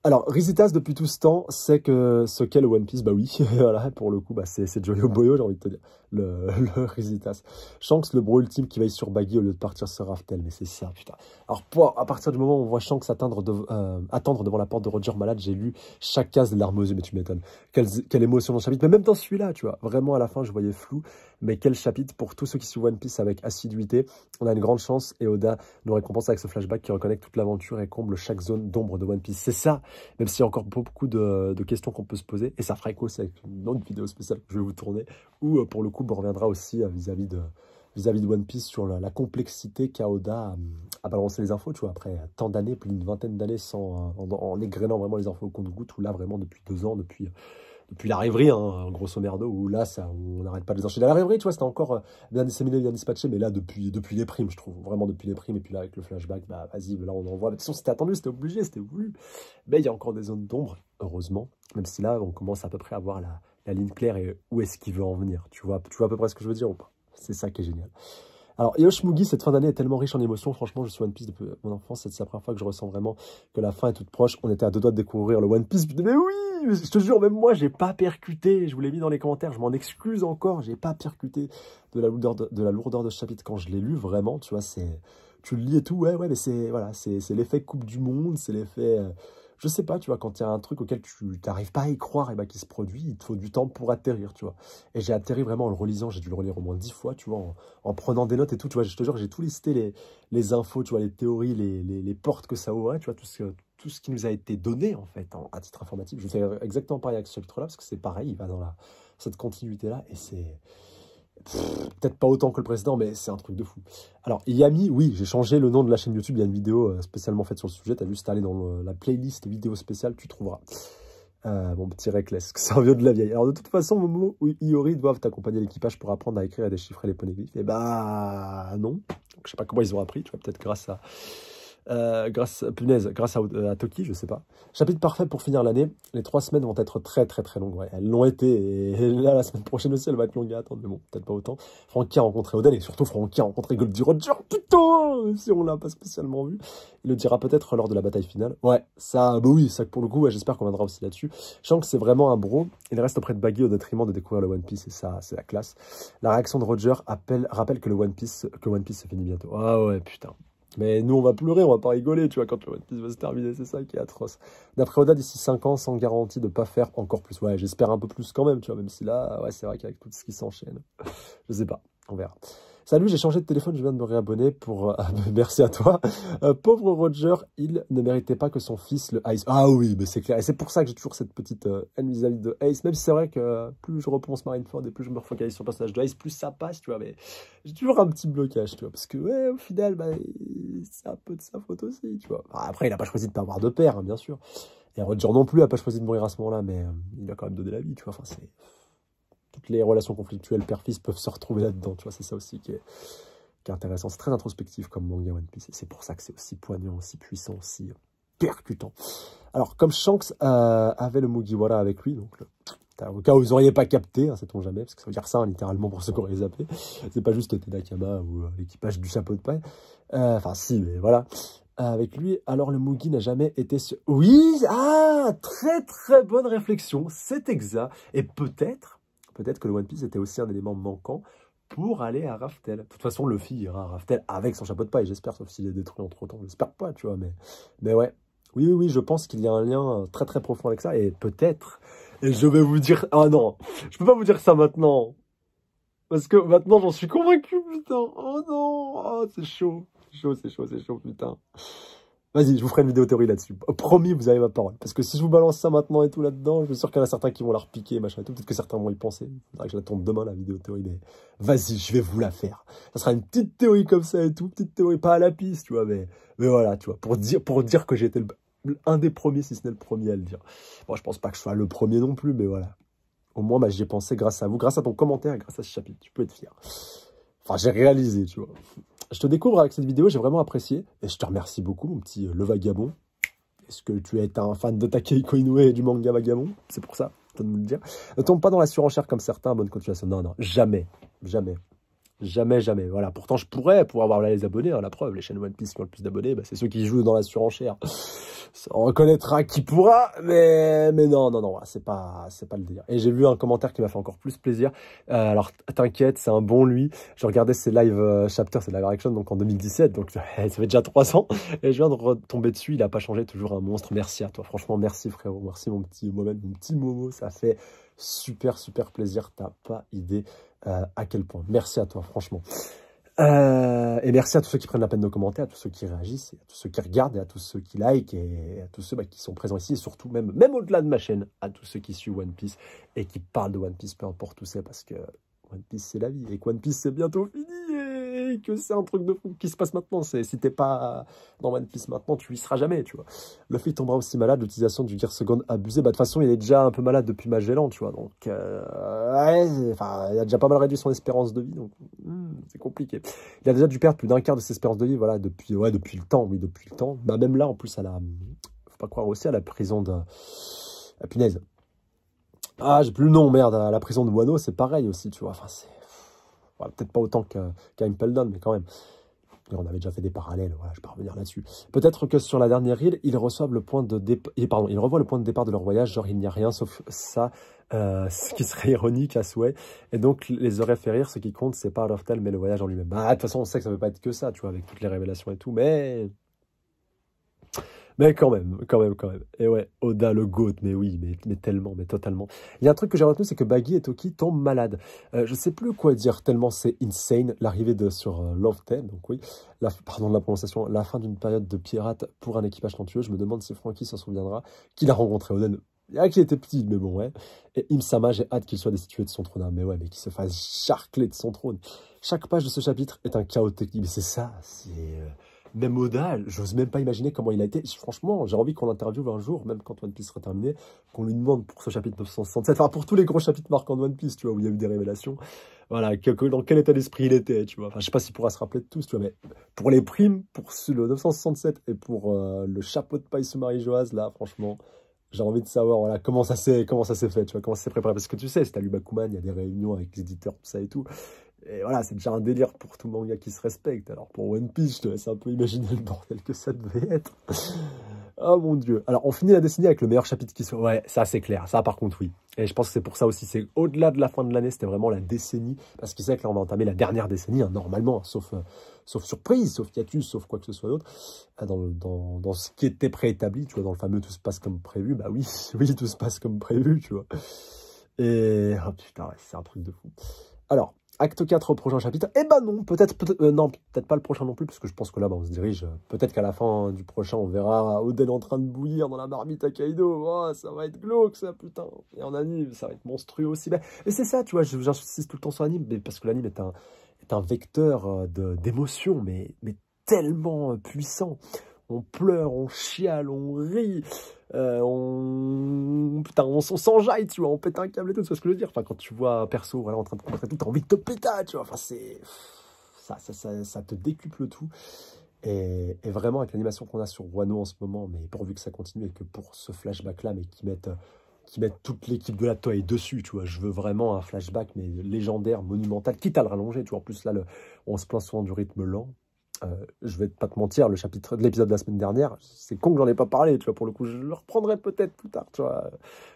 S1: Alors, Rizitas, depuis tout ce temps, c'est que ce qu'est le One Piece, bah oui, voilà, pour le coup, bah, c'est Joyo Boyo, j'ai envie de te dire le, le Rizitas. Shanks, le bro ultime qui veille sur Baggy au lieu de partir sur Raftel, mais c'est ça, putain. Alors, à partir du moment où on voit Shanks euh, attendre devant la porte de Roger malade, j'ai lu chaque case larmes aux yeux, mais tu m'étonnes. Quelle, émotion dans ce chapitre, mais même dans celui-là, tu vois. Vraiment, à la fin, je voyais flou, mais quel chapitre pour tous ceux qui suivent One Piece avec assiduité. On a une grande chance et Oda nous récompense avec ce flashback qui reconnecte toute l'aventure et comble chaque zone d'ombre de One Piece. C'est ça, même s'il y a encore beaucoup de, de questions qu'on peut se poser, et ça fera écho, c'est une autre vidéo spéciale que je vais vous tourner, ou euh, pour le coup, on reviendra aussi euh, vis-à-vis de, vis -vis de One Piece sur la, complexité qu'a Oda à, balancer les infos, tu vois, après tant d'années, plus d'une vingtaine d'années, sans euh, en, en, vraiment les infos au compte-goutte, où là, vraiment, depuis deux ans, depuis euh, depuis la rêverie, hein, grosso merdo, où là, ça, on n'arrête pas de les enchaîner. la rêverie, tu vois, c'était encore bien disséminé, bien dispatché, mais là, depuis, depuis les primes, je trouve, vraiment depuis les primes, et puis là, avec le flashback, bah vas-y, là, on en voit. De toute façon, c'était attendu, c'était obligé, c'était voulu. Mais il y a encore des zones d'ombre, heureusement, même si là, on commence à peu près à voir la, la ligne claire et où est-ce qu'il veut en venir. Tu vois, tu vois à peu près ce que je veux dire ou pas C'est ça qui est génial. Alors, Yoshmugi, cette fin d'année est tellement riche en émotions. Franchement, je suis One Piece depuis mon enfance. C'est la première fois que je ressens vraiment que la fin est toute proche. On était à deux doigts de découvrir le One Piece. Mais oui, je te jure, même moi, j'ai pas percuté. Je vous l'ai mis dans les commentaires. Je m'en excuse encore. J'ai pas percuté de la lourdeur de, la lourdeur de ce chapitre quand je l'ai lu. Vraiment, tu vois, c'est, tu le lis et tout. Ouais, ouais, mais c'est, voilà, c'est l'effet Coupe du Monde. C'est l'effet. Euh, je sais pas, tu vois, quand il y a un truc auquel tu n'arrives pas à y croire et ben, qui se produit, il te faut du temps pour atterrir, tu vois. Et j'ai atterri vraiment en le relisant, j'ai dû le relire au moins dix fois, tu vois, en, prenant des notes et tout, tu vois, je te jure, j'ai tout listé les, infos, tu vois, les théories, les, portes que ça ouvrait, tu vois, tout ce qui nous a été donné en fait en, à titre informatif. Je fais exactement pareil avec ce titre-là parce que c'est pareil, il va dans la, cette continuité-là et c'est peut-être pas autant que le précédent, mais c'est un truc de fou. Alors, Yami, oui, j'ai changé le nom de la chaîne YouTube. Il y a une vidéo euh, spécialement faite sur le sujet. Tu as juste à aller dans la playlist vidéo spéciale, tu trouveras. Euh, mon petit reckless, un vieux de la vieille. Alors, de toute façon, Momo où Iori doivent accompagner l'équipage pour apprendre à écrire et à déchiffrer les poneglyphes. Eh bah, non. Donc, je sais pas comment ils ont appris, tu vois, peut-être grâce à euh, grâce, grâce euh, à, Toki, je sais pas. Chapitre parfait pour finir l'année. Les trois semaines vont être très très très longues. elles l'ont été. Et là, la semaine prochaine aussi, elle va être longue à attendre. Mais bon, peut-être pas autant. Francky a rencontré Oden et surtout Francky a rencontré Goldie Roger. Putain Si on l'a pas spécialement vu. Il le dira peut-être lors de la bataille finale. Ouais, ça, bah oui, ça pour le coup, j'espère qu'on viendra aussi là-dessus. que c'est vraiment un bro. Il reste auprès de Baggy au détriment de découvrir le One Piece et ça, c'est la classe. La réaction de Roger rappelle que le One Piece, que One Piece se finit bientôt. Ah ouais, putain. Mais nous, on va pleurer, on va pas rigoler, tu vois, quand le One va se terminer, c'est ça qui est atroce. D'après Oda, d'ici 5 ans, sans garantie de pas faire encore plus. Ouais, j'espère un peu plus quand même, tu vois, même si là, ouais, c'est vrai qu'avec tout ce qui s'enchaîne, je sais pas, on verra. Salut, j'ai changé de téléphone, je viens de me réabonner pour. Euh, merci à toi. Euh, pauvre Roger, il ne méritait pas que son fils le ice Ah oui, mais c'est clair. Et c'est pour ça que j'ai toujours cette petite haine euh, vis-à-vis de Ace. Même si c'est vrai que plus je repense Marineford et plus je me refocalise sur le personnage de Ace, plus ça passe, tu vois. Mais j'ai toujours un petit blocage, tu vois. Parce que, ouais, au final, bah, c'est un peu de sa faute aussi, tu vois. Bah, après, il n'a pas choisi de pas avoir de père, hein, bien sûr. Et Roger non plus n'a pas choisi de mourir à ce moment-là, mais il a quand même donné la vie, tu vois. Enfin, c'est toutes les relations conflictuelles père-fils peuvent se retrouver là-dedans, tu vois, c'est ça aussi qui est, intéressant. C'est très introspectif comme manga One Piece, c'est pour ça que c'est aussi poignant, aussi puissant, aussi percutant. Alors, comme Shanks euh, avait le Mugiwara avec lui, donc au cas où vous n'auriez pas capté, ça hein, sait-on jamais, parce que ça veut dire ça hein, littéralement pour ceux qui auraient zappé. C'est pas juste Tedakama ou euh, l'équipage du chapeau de paille. Euh, enfin, si, mais voilà. avec lui, alors le Mugi n'a jamais été... Oui Ah Très très bonne réflexion, c'est exact. Et peut-être, Peut-être que le One Piece était aussi un élément manquant pour aller à Raftel. De toute façon, Luffy ira à Raftel avec son chapeau de paille, j'espère, sauf s'il est détruit entre temps. J'espère pas, tu vois, mais, mais ouais. Oui, oui, oui, je pense qu'il y a un lien très très profond avec ça, et peut-être, et je vais vous dire, ah non, je peux pas vous dire ça maintenant, parce que maintenant j'en suis convaincu, putain, oh non, oh, c'est chaud, c'est chaud, c'est chaud, c'est chaud, putain. Vas-y, je vous ferai une vidéo théorie là-dessus. Promis, vous avez ma parole. Parce que si je vous balance ça maintenant et tout là-dedans, je suis sûr qu'il y en a certains qui vont la repiquer, machin et tout. Peut-être que certains vont y penser. Faudra que je la tombe demain, la vidéo théorie. Mais vas-y, je vais vous la faire. Ça sera une petite théorie comme ça et tout. Petite théorie, pas à la piste, tu vois. Mais, mais voilà, tu vois. Pour dire, pour dire que j'ai été un des premiers, si ce n'est le premier à le dire. Bon, je pense pas que je sois le premier non plus, mais voilà. Au moins, bah, j'y ai pensé grâce à vous, grâce à ton commentaire grâce à ce chapitre. Tu peux être fier. Enfin, j'ai réalisé, tu vois. Je te découvre avec cette vidéo, j'ai vraiment apprécié. Et je te remercie beaucoup, mon petit euh, Le Vagabond. Est-ce que tu es un fan de Takei Inoue et du manga Vagabond C'est pour ça, de me le dire. Ne tombe pas dans la surenchère comme certains, bonne continuation. Non, non, jamais, jamais. Jamais, jamais. Voilà. Pourtant, je pourrais pouvoir avoir là, les abonnés. Hein, la preuve, les chaînes One Piece qui ont le plus d'abonnés, bah, c'est ceux qui jouent dans la surenchère. On reconnaîtra qui pourra, mais mais non, non, non, c'est pas c'est pas le délire. Et j'ai vu un commentaire qui m'a fait encore plus plaisir. Euh, alors t'inquiète, c'est un bon lui. Je regardais ses live euh, chapter, ses live action, donc en 2017, donc eh, ça fait déjà trois ans. Et je viens de retomber dessus. Il a pas changé, toujours un monstre. Merci à toi, franchement, merci frérot, merci mon petit moment, mon petit Momo, ça fait super, super plaisir. T'as pas idée euh, à quel point. Merci à toi, franchement. Euh, et merci à tous ceux qui prennent la peine de commenter, à tous ceux qui réagissent, à tous ceux qui regardent, à tous ceux qui like, et à tous ceux bah, qui sont présents ici, et surtout même, même au-delà de ma chaîne, à tous ceux qui suivent One Piece et qui parlent de One Piece, peu importe où c'est, parce que One Piece c'est la vie, et que One Piece c'est bientôt fini que c'est un truc de fou qui se passe maintenant. Si t'es pas dans One Piece maintenant, tu y seras jamais, tu vois. Luffy tombera aussi malade, l'utilisation du Gear Second abusé. Bah, de toute façon, il est déjà un peu malade depuis Magellan, tu vois. Donc, euh, il a déjà pas mal réduit son espérance de vie, donc hmm, c'est compliqué. Il a déjà dû perdre plus d'un quart de ses espérances de vie, voilà, depuis, ouais, depuis le temps, oui, depuis le temps. Bah, même là, en plus, à la, faut pas croire aussi à la prison de, à punaise. Ah, j'ai plus le nom, merde. À la prison de Wano, c'est pareil aussi, tu vois. Enfin, c'est Peut-être pas autant qu'un qu mais quand même. on avait déjà fait des parallèles, voilà, je peux revenir là-dessus. Peut-être que sur la dernière île, ils reçoivent le point de départ, pardon, ils revoient le point de départ de leur voyage, genre il n'y a rien sauf ça, euh, ce qui serait ironique à souhait. Et donc les aurait fait rire, ce qui compte, c'est pas leur tel, mais le voyage en lui-même. Bah, de toute façon, on sait que ça ne peut pas être que ça, tu vois, avec toutes les révélations et tout, mais mais quand même, quand même, quand même. Et ouais, Oda le GOAT, mais oui, mais, tellement, mais totalement. Il y a un truc que j'ai retenu, c'est que Baggy et Toki tombent malades. Euh, je ne sais plus quoi dire, tellement c'est insane. L'arrivée de sur euh, Love 10, donc oui, la, pardon de la prononciation, la fin d'une période de pirates pour un équipage tentueux. Je me demande si Franky s'en souviendra, qu'il a rencontré Oden. Ah, qu'il était petit, mais bon, ouais. Et Imsama, j'ai hâte qu'il soit destitué de son trône. Hein, mais ouais, mais qu'il se fasse charcler de son trône. Chaque page de ce chapitre est un chaos technique. Mais c'est ça, c'est... Euh, même je n'ose même pas imaginer comment il a été. Franchement, j'ai envie qu'on l'interviewe un jour, même quand One Piece sera terminé, qu'on lui demande pour ce chapitre 967, enfin pour tous les gros chapitres marquants de One Piece, tu vois, où il y a eu des révélations, voilà, que, dans quel état d'esprit il était, tu vois. Enfin, je sais pas s'il pourra se rappeler de tous, tu vois, mais pour les primes, pour le 967 et pour euh, le chapeau de paille sous Marie-Joise, là, franchement, j'ai envie de savoir voilà, comment ça s'est comment ça s'est fait, tu vois, comment ça s'est préparé. Parce que tu sais, c'est à Bakuman, il y a des réunions avec les éditeurs, tout ça et tout. Et voilà, c'est déjà un délire pour tout manga qui se respecte. Alors pour One Piece, je te laisse un peu imaginer le bordel que ça devait être. oh mon dieu. Alors on finit la décennie avec le meilleur chapitre qui soit. Ouais, ça c'est clair. Ça par contre, oui. Et je pense que c'est pour ça aussi, c'est au-delà de la fin de l'année, c'était vraiment la décennie. Parce qu'il sait que là, on va entamer la dernière décennie, hein, normalement, hein, sauf, euh, sauf surprise, sauf hiatus, sauf quoi que ce soit d'autre. Ah, dans, dans, dans, ce qui était préétabli, tu vois, dans le fameux tout se passe comme prévu, bah oui, oui, tout se passe comme prévu, tu vois. Et. Oh putain, c'est un truc de fou. Alors, acte 4 prochain chapitre. Eh ben non, peut-être, euh, non, peut-être pas le prochain non plus, parce que je pense que là, bah, on se dirige. Euh, peut-être qu'à la fin du prochain, on verra Oden en train de bouillir dans la marmite à Kaido. Oh, ça va être glauque, ça, putain. Et en anime, ça va être monstrueux aussi. Mais, c'est ça, tu vois, j'insiste tout le temps sur l'anime, mais parce que l'anime est un, vecteur euh, d'émotion, mais tellement puissant on pleure, on chiale, on rit, euh, on, on, s'enjaille, tu vois, on pète un câble et tout, tu vois ce que je veux dire Enfin, quand tu vois un perso voilà, en train de combattre tout, t'as envie de te péter, tu vois, enfin, c'est... Ça, ça, ça, ça, te décuple tout. Et, vraiment, avec l'animation qu'on a sur Wano en ce moment, mais pourvu que ça continue et que pour ce flashback-là, mais qui mettent qui toute l'équipe de la toile dessus, tu vois. Je veux vraiment un flashback, mais légendaire, monumental, quitte à le rallonger, tu vois. En plus, là, le, on se plaint souvent du rythme lent, euh, je vais pas te mentir, le chapitre de l'épisode de la semaine dernière, c'est con que j'en ai pas parlé, tu vois, pour le coup, je le reprendrai peut-être plus tard, tu vois.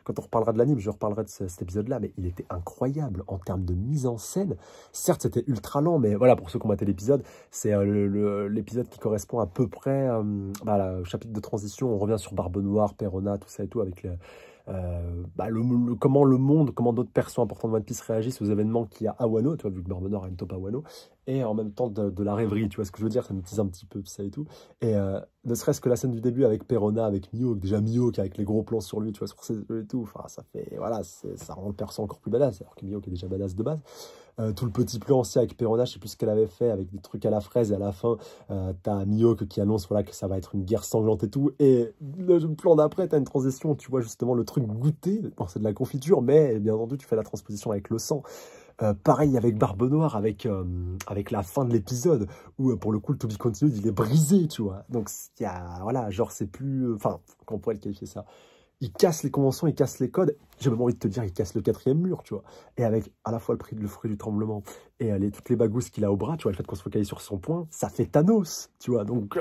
S1: Quand on reparlera de l'anime, je reparlerai de cet épisode-là, mais il était incroyable en termes de mise en scène. Certes, c'était ultra lent, mais voilà, pour ceux qui ont maté l'épisode, c'est euh, l'épisode qui correspond à peu près euh, bah, au chapitre de transition. On revient sur Barbe Noire, Perona, tout ça et tout, avec le, bah, comment le monde, comment d'autres personnes importantes de One Piece réagissent aux événements qu'il y a à Wano, tu vois, vu que Barbe Noire a une top à Wano et en même temps de, la rêverie, tu vois ce que je veux dire, ça me tease un petit peu ça et tout. Et euh, ne serait-ce que la scène du début avec Perona, avec Mio, déjà Mio qui avec les gros plans sur lui, tu vois, sur ses et tout, enfin ça fait, voilà, ça rend le perso encore plus badass, alors que Mio est déjà badass de base. Euh, tout le petit plan aussi avec Perona, je sais plus ce qu'elle avait fait, avec des trucs à la fraise et à la fin, euh, t'as Mio qui annonce voilà, que ça va être une guerre sanglante et tout, et le plan d'après, t'as une transition, tu vois justement le truc goûter, bon, c'est de la confiture, mais bien entendu tu fais la transposition avec le sang. Euh, pareil avec Barbe Noire, avec, euh, avec la fin de l'épisode, où euh, pour le coup, le To Be il est brisé, tu vois. Donc, y a, voilà, genre, c'est plus... Enfin, qu'on pourrait le qualifier ça il casse les conventions, il casse les codes. J'ai même envie de te dire, il casse le quatrième mur, tu vois. Et avec à la fois le prix de le fruit du tremblement et toutes les bagousses qu'il a au bras, tu vois, le fait qu'on se focalise sur son point, ça fait Thanos, tu vois. Donc,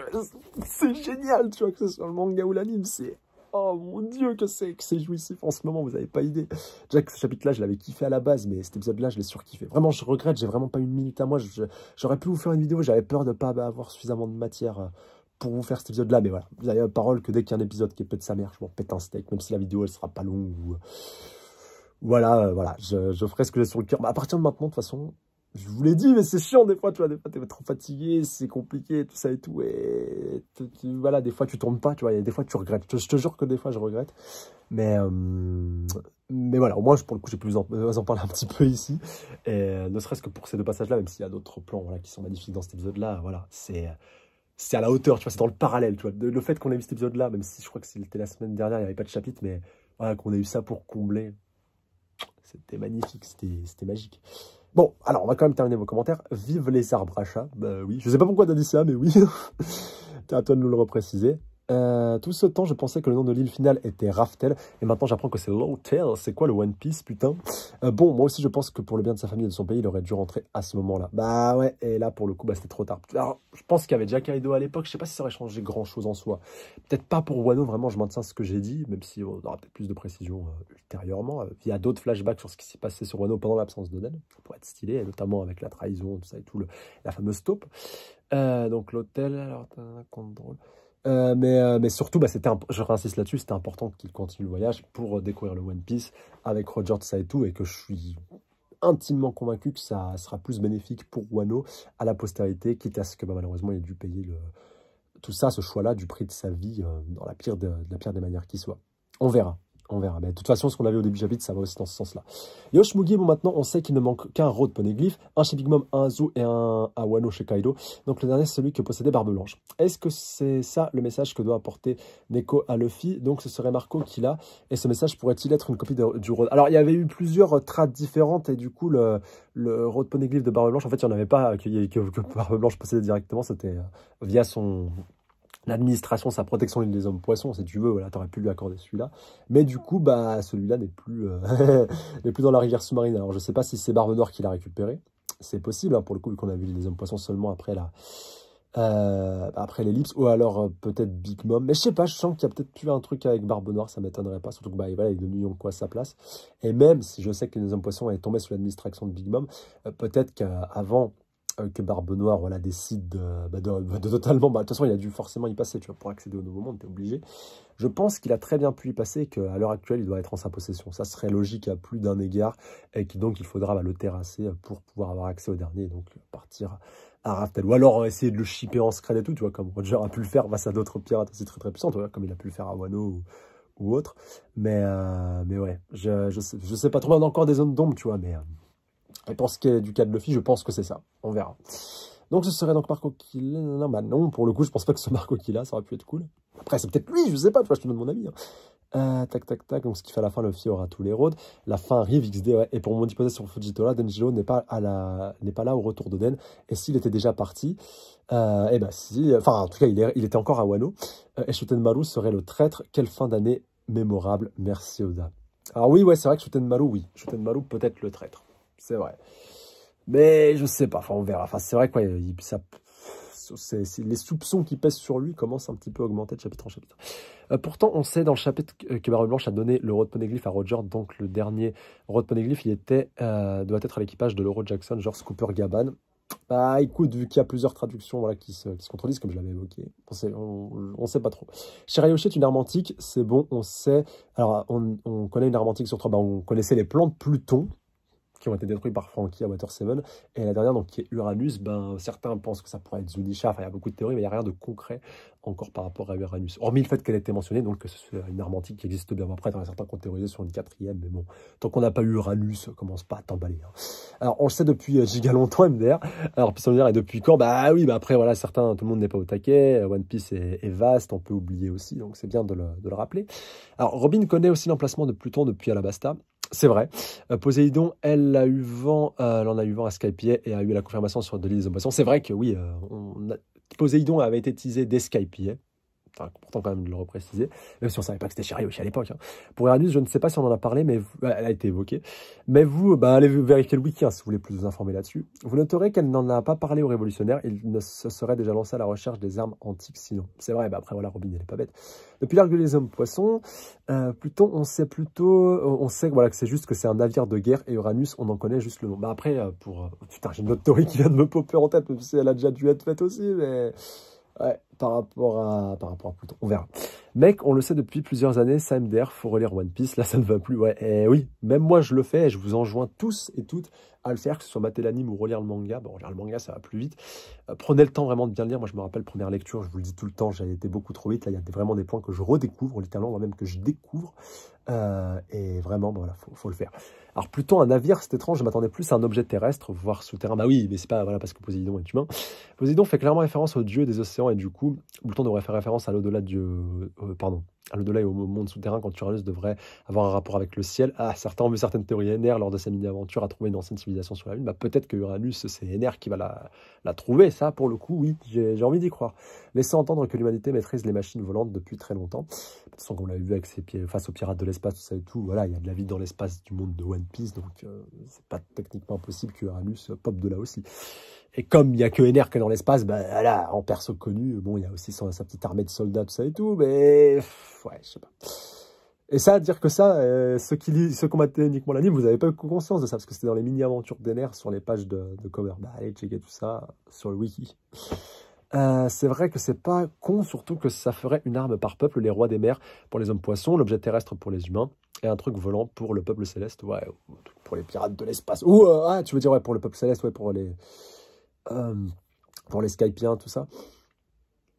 S1: c'est génial, tu vois, que ce soit le manga ou l'anime, c'est Oh mon dieu, que c'est que c'est jouissif en ce moment, vous n'avez pas idée. que ce chapitre-là, je l'avais kiffé à la base, mais cet épisode-là, je l'ai surkiffé. Vraiment, je regrette, j'ai vraiment pas une minute à moi. J'aurais pu vous faire une vidéo, j'avais peur de pas avoir suffisamment de matière euh, pour vous faire cet épisode-là, mais voilà. Vous avez la parole que dès qu'il y a un épisode qui est de sa mère, je m'en pète un steak, même si la vidéo, elle sera pas longue euh, Voilà, euh, voilà, je, ferai ce que j'ai sur le cœur. Bah, à partir de maintenant, de toute façon, je vous l'ai dit, mais c'est chiant des fois, tu vois, des fois t'es trop fatigué, c'est compliqué, tout ça et tout, et voilà, des fois tu tournes pas, tu vois, et des fois tu regrettes, je, te jure que des fois je regrette, mais, euh, mais voilà, au moins pour le coup j'ai pu vous en, parler un petit peu ici, et euh, ne serait-ce que pour ces deux passages-là, même s'il y a d'autres plans voilà, qui sont magnifiques dans cet épisode-là, voilà, c'est c'est à la hauteur, tu vois, c'est dans le parallèle, tu vois, le fait qu'on ait vu cet épisode-là, même si je crois que c'était la semaine dernière, il n'y avait pas de chapitre, mais voilà, qu'on ait eu ça pour combler, c'était magnifique, c'était magique. Bon, alors on va quand même terminer vos commentaires. Vive les arbres à chat. Bah oui, je sais pas pourquoi t'as dit ça, mais oui. T'as à toi de nous le repréciser. Euh, tout ce temps, je pensais que le nom de l'île finale était Raftel, et maintenant j'apprends que c'est Lowtel. C'est quoi le One Piece, putain euh, Bon, moi aussi, je pense que pour le bien de sa famille et de son pays, il aurait dû rentrer à ce moment-là. Bah ouais, et là, pour le coup, bah, c'était trop tard. Alors, je pense qu'il y avait déjà Kaido à l'époque, je sais pas si ça aurait changé grand-chose en soi. Peut-être pas pour Wano, vraiment, je maintiens ce que j'ai dit, même si on aura peut-être plus de précision euh, ultérieurement, via d'autres flashbacks sur ce qui s'est passé sur Wano pendant l'absence de Ça être stylé, et notamment avec la trahison, tout ça et tout, la fameuse taupe. donc l'hôtel, alors, un compte drôle. Euh, euh, mais, surtout, bah, je réinsiste là-dessus, c'était important qu'il continue le voyage pour euh, découvrir le One Piece avec Roger ça et que je suis intimement convaincu que ça sera plus bénéfique pour Wano à la postérité, quitte à ce que bah, malheureusement il ait dû payer le, tout ça, ce choix-là, du prix de sa vie dans la pire, la pire des manières qui soit. On verra. On verra. Mais de toute façon, ce qu'on avait au début du chapitre, ça va aussi dans ce sens-là. Yoshimugi bon, maintenant, on sait qu'il ne manque qu'un Rod Poneglyph, un chez Big Mom, un zoo et un Awano chez Kaido. Donc le dernier, c'est celui que possédait Barbe Blanche. Est-ce que c'est ça le message que doit apporter Neko à Luffy Donc ce serait Marco qui l'a. Et ce message pourrait-il être une copie du Road Alors il y avait eu plusieurs trades différentes et du coup, le, le Rod Poneglyph de Barbe Blanche, en fait, il n'y en avait pas que Barbe Blanche possédait directement. C'était euh, via son l'administration, sa protection des hommes poissons, si tu veux, voilà, t'aurais pu lui accorder celui-là. Mais du coup, bah, celui-là n'est plus, euh, plus dans la rivière sous-marine. Alors, je sais pas si c'est Barbe Noire qui l'a récupéré. C'est possible, hein, pour le coup, vu qu'on a vu les hommes poissons seulement après la, euh, après l'ellipse, ou alors euh, peut-être Big Mom, mais je sais pas, je sens qu'il y a peut-être plus un truc avec Barbe Noire, ça m'étonnerait pas, surtout que bah, voilà, il est devenu quoi à sa place, et même si je sais que les hommes poissons est tombé sous l'administration de Big Mom, peut-être qu'avant, euh, que Barbe Noire voilà, décide de, bah, totalement... Bah, de toute façon, il a dû forcément y passer, tu vois, pour accéder au Nouveau Monde, t'es obligé. Je pense qu'il a très bien pu y passer qu'à l'heure actuelle, il doit être en sa possession. Ça serait logique à plus d'un égard, et qui, donc il faudra bah, le terrasser euh, pour pouvoir avoir accès au dernier, donc euh, partir à Raftel. Ou alors essayer de le shipper en secret et tout, tu vois, comme Roger a pu le faire face à d'autres pirates c'est très très puissants, tu comme il a pu le faire à Wano ou, autre. Mais, mais ouais, je, ne sais, pas trop, on a encore des zones d'ombre, tu vois, mais... Et pour ce qui est du cas de Luffy, je pense que c'est ça. On verra. Donc ce serait donc Marco Killa. Bah non, pour le coup, je pense pas que ce Marco Killa, ça aurait pu être cool. Après, c'est peut-être lui, je sais pas, tu vois, je te donne mon avis. Hein. Euh, tac, tac, tac. Donc ce qui fait à la fin, Luffy aura tous les roads. La fin arrive, XD, Et pour mon hypothèse sur Fujitola, Denjiro n'est pas, à la... pas là au retour de Et s'il était déjà parti, euh, eh et ben, si. Enfin, en tout cas, il, il était encore à Wano. Euh, et Shutenmaru serait le traître. Quelle fin d'année mémorable. Merci Oda. Alors oui, ouais, c'est vrai que Shutenmaru, oui. Shutenmaru peut être le traître c'est vrai. Mais je sais pas, enfin on verra. Enfin c'est vrai quoi, ça, les soupçons qui pèsent sur lui commencent un petit peu à augmenter de chapitre en chapitre. Euh, pourtant, on sait dans le chapitre que Barbe Blanche a donné le de Poneglyph à Roger, donc le dernier Road de Poneglyph, il était, euh, doit être à l'équipage de l'euro Jackson, George Cooper Gaban. Bah écoute, vu qu'il y a plusieurs traductions voilà, qui, se, qui se contredisent, comme je l'avais évoqué, on sait, sait pas trop. Chirayoshi est une arme antique, c'est bon, on sait. Alors, on, connaît une arme antique sur trois, bah, on connaissait les plans de Pluton, qui ont été détruits par Frankie à Water 7. Et la dernière, donc, qui est Uranus, ben, certains pensent que ça pourrait être Zunisha. Enfin, il y a beaucoup de théories, mais il n'y a rien de concret encore par rapport à Uranus. Hormis le fait qu'elle ait été mentionnée, donc que c'est une arme antique qui existe bien après. il y en a certains qui ont théorisé sur une quatrième, mais bon, tant qu'on n'a pas eu Uranus, commence pas à t'emballer. Hein. Alors, on le sait depuis euh, giga longtemps, MDR. Alors, puis dire, et depuis quand Bah oui, bah après, voilà, certains, tout le monde n'est pas au taquet. One Piece est, vaste, on peut oublier aussi, donc c'est bien de de le rappeler. Alors, Robin connaît aussi l'emplacement de Pluton depuis Alabasta. C'est vrai. Poseidon, euh, Poséidon, elle a eu vent, euh, elle en a eu vent à Skype et a eu la confirmation sur de l'île C'est vrai que oui, euh, on Poséidon avait été teasé dès enfin, quand même de le repréciser, même si on savait pas que c'était Chariot, aussi à l'époque. Hein. Pour Uranus, je ne sais pas si on en a parlé, mais elle a été évoquée. Mais vous, bah, allez vérifier le wiki hein, si vous voulez plus vous informer là-dessus. Vous noterez qu'elle n'en a pas parlé aux révolutionnaires, ils ne se serait déjà lancé à la recherche des armes antiques sinon. C'est vrai, bah après voilà, Robin, elle n'est pas bête. Depuis l'argue des hommes poissons, euh, Pluton, on sait plutôt, euh, on sait voilà, que c'est juste que c'est un navire de guerre et Uranus, on en connaît juste le nom. Bah après, euh, pour... Euh, putain, j'ai une autre théorie qui vient de me popper en tête, même si elle a déjà dû être faite aussi, mais... Ouais, par rapport à par rapport à On verra. Mec, on le sait depuis plusieurs années, ça MDR, faut relire One Piece, là ça ne va plus. Ouais, et eh oui, même moi je le fais et je vous enjoins tous et toutes à le faire, que ce soit mater l'anime ou relire le manga. Bon, relire le manga, ça va plus vite. Euh, prenez le temps vraiment de bien lire. Moi, je me rappelle, première lecture, je vous le dis tout le temps, j'ai été beaucoup trop vite. Là, il y a vraiment des points que je redécouvre, littéralement, moi-même que je découvre. Euh, et vraiment, voilà, faut le faire. Alors plutôt un navire, c'est étrange, je m'attendais plus à un objet terrestre, voire souterrain. Bah oui, mais c'est pas voilà, parce que Poséidon est humain. Poséidon fait clairement référence au dieu des océans et du coup, Pluton devrait faire référence à l'au-delà du... Euh, pardon, l'au-delà et au monde souterrain quand Uranus devrait avoir un rapport avec le ciel. Ah, certains ont vu certaines théories NR lors de sa mini-aventure à trouver une ancienne civilisation sur la Lune. Bah, peut-être que Uranus, c'est NR qui va la, trouver. Ça, pour le coup, oui, j'ai envie d'y croire. Laisser entendre que l'humanité maîtrise les machines volantes depuis très longtemps. De toute façon, comme on l'a vu avec ses pieds face aux pirates de l'espace, tout ça et tout, voilà, il y a de la vie dans l'espace du monde de One Piece, donc euh, c'est pas techniquement impossible que Uranus pop de là aussi et comme il n'y a que NR que dans l'espace, bah, là, en perso connu, bon, il y a aussi sa, petite armée de soldats, tout ça et tout, mais ouais, je sais pas. Et ça, dire que ça, euh, ceux, qui, ceux qui combattaient uniquement l'anime, vous n'avez pas eu conscience de ça, parce que c'était dans les mini-aventures d'NR sur les pages de, de cover. Bah, allez, checkez tout ça sur le wiki. Euh, c'est vrai que c'est pas con, surtout que ça ferait une arme par peuple, les rois des mers pour les hommes poissons, l'objet terrestre pour les humains, et un truc volant pour le peuple céleste, ouais, pour les pirates de l'espace. Ou, euh, ah, tu veux dire, ouais, pour le peuple céleste, ouais, pour les euh, pour les Skypiens, tout ça.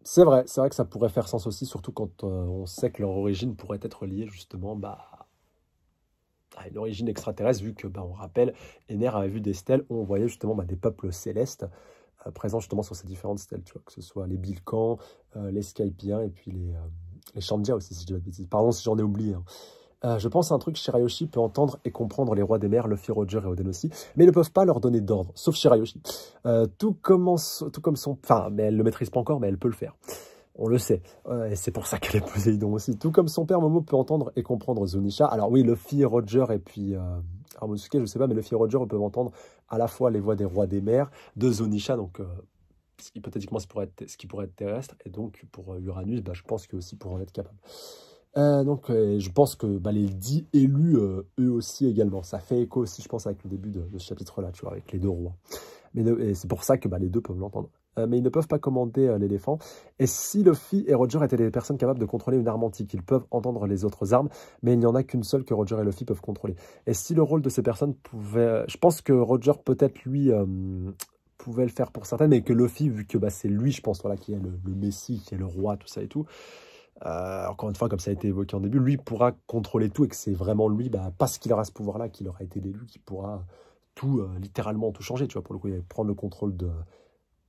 S1: C'est vrai, c'est vrai que ça pourrait faire sens aussi, surtout quand euh, on sait que leur origine pourrait être liée justement bah, à une origine extraterrestre, vu que, bah, on rappelle, Ener avait vu des stèles où on voyait justement bah, des peuples célestes euh, présents justement sur ces différentes stèles, tu vois, que ce soit les Bilkans, les Skypiens et puis les, les Chandia aussi, si je dis pas de Pardon si j'en ai oublié. Hein. Euh, je pense à un truc, Shirayoshi peut entendre et comprendre les rois des mers, Luffy, Roger et Oden aussi, mais ils ne peuvent pas leur donner d'ordre, sauf Shirayoshi. Euh, tout, commence, tout comme son... Enfin, mais elle le maîtrise pas encore, mais elle peut le faire. On le sait. Euh, et c'est pour ça qu'elle est Poséidon aussi. Tout comme son père, Momo peut entendre et comprendre Zunisha. Alors oui, Luffy, Roger et puis... Armosuke, je ne sais pas, mais Luffy et Roger peut entendre à la fois les voix des rois des mers, de Zonisha, donc hypothétiquement ce, pourrait être, ce qui pourrait être terrestre, et donc pour Uranus, bah, je pense que aussi pour en être capable. Euh, donc, euh, je pense que bah, les dix élus, euh, eux aussi également, ça fait écho aussi, je pense, avec le début de, ce chapitre-là, tu vois, avec les deux rois. Mais c'est pour ça que bah, les deux peuvent l'entendre. mais ils ne peuvent pas commander l'éléphant. Et si Luffy et Roger étaient des personnes capables de contrôler une arme antique, ils peuvent entendre les autres armes, mais il n'y en a qu'une seule que Roger et Luffy peuvent contrôler. Et si le rôle de ces personnes pouvait... Je pense que Roger peut-être, lui pouvait le faire pour certains, mais que Luffy, vu que bah, c'est lui, je pense, voilà, qui est le, Messie, qui est le roi, tout ça et tout, euh, encore une fois, comme ça a été évoqué en début, lui pourra contrôler tout et que c'est vraiment lui, bah, parce qu'il aura ce pouvoir-là, qu'il aura été l'élu, qui pourra tout, euh, littéralement tout changer. Tu vois, pour le coup, il va prendre le contrôle de,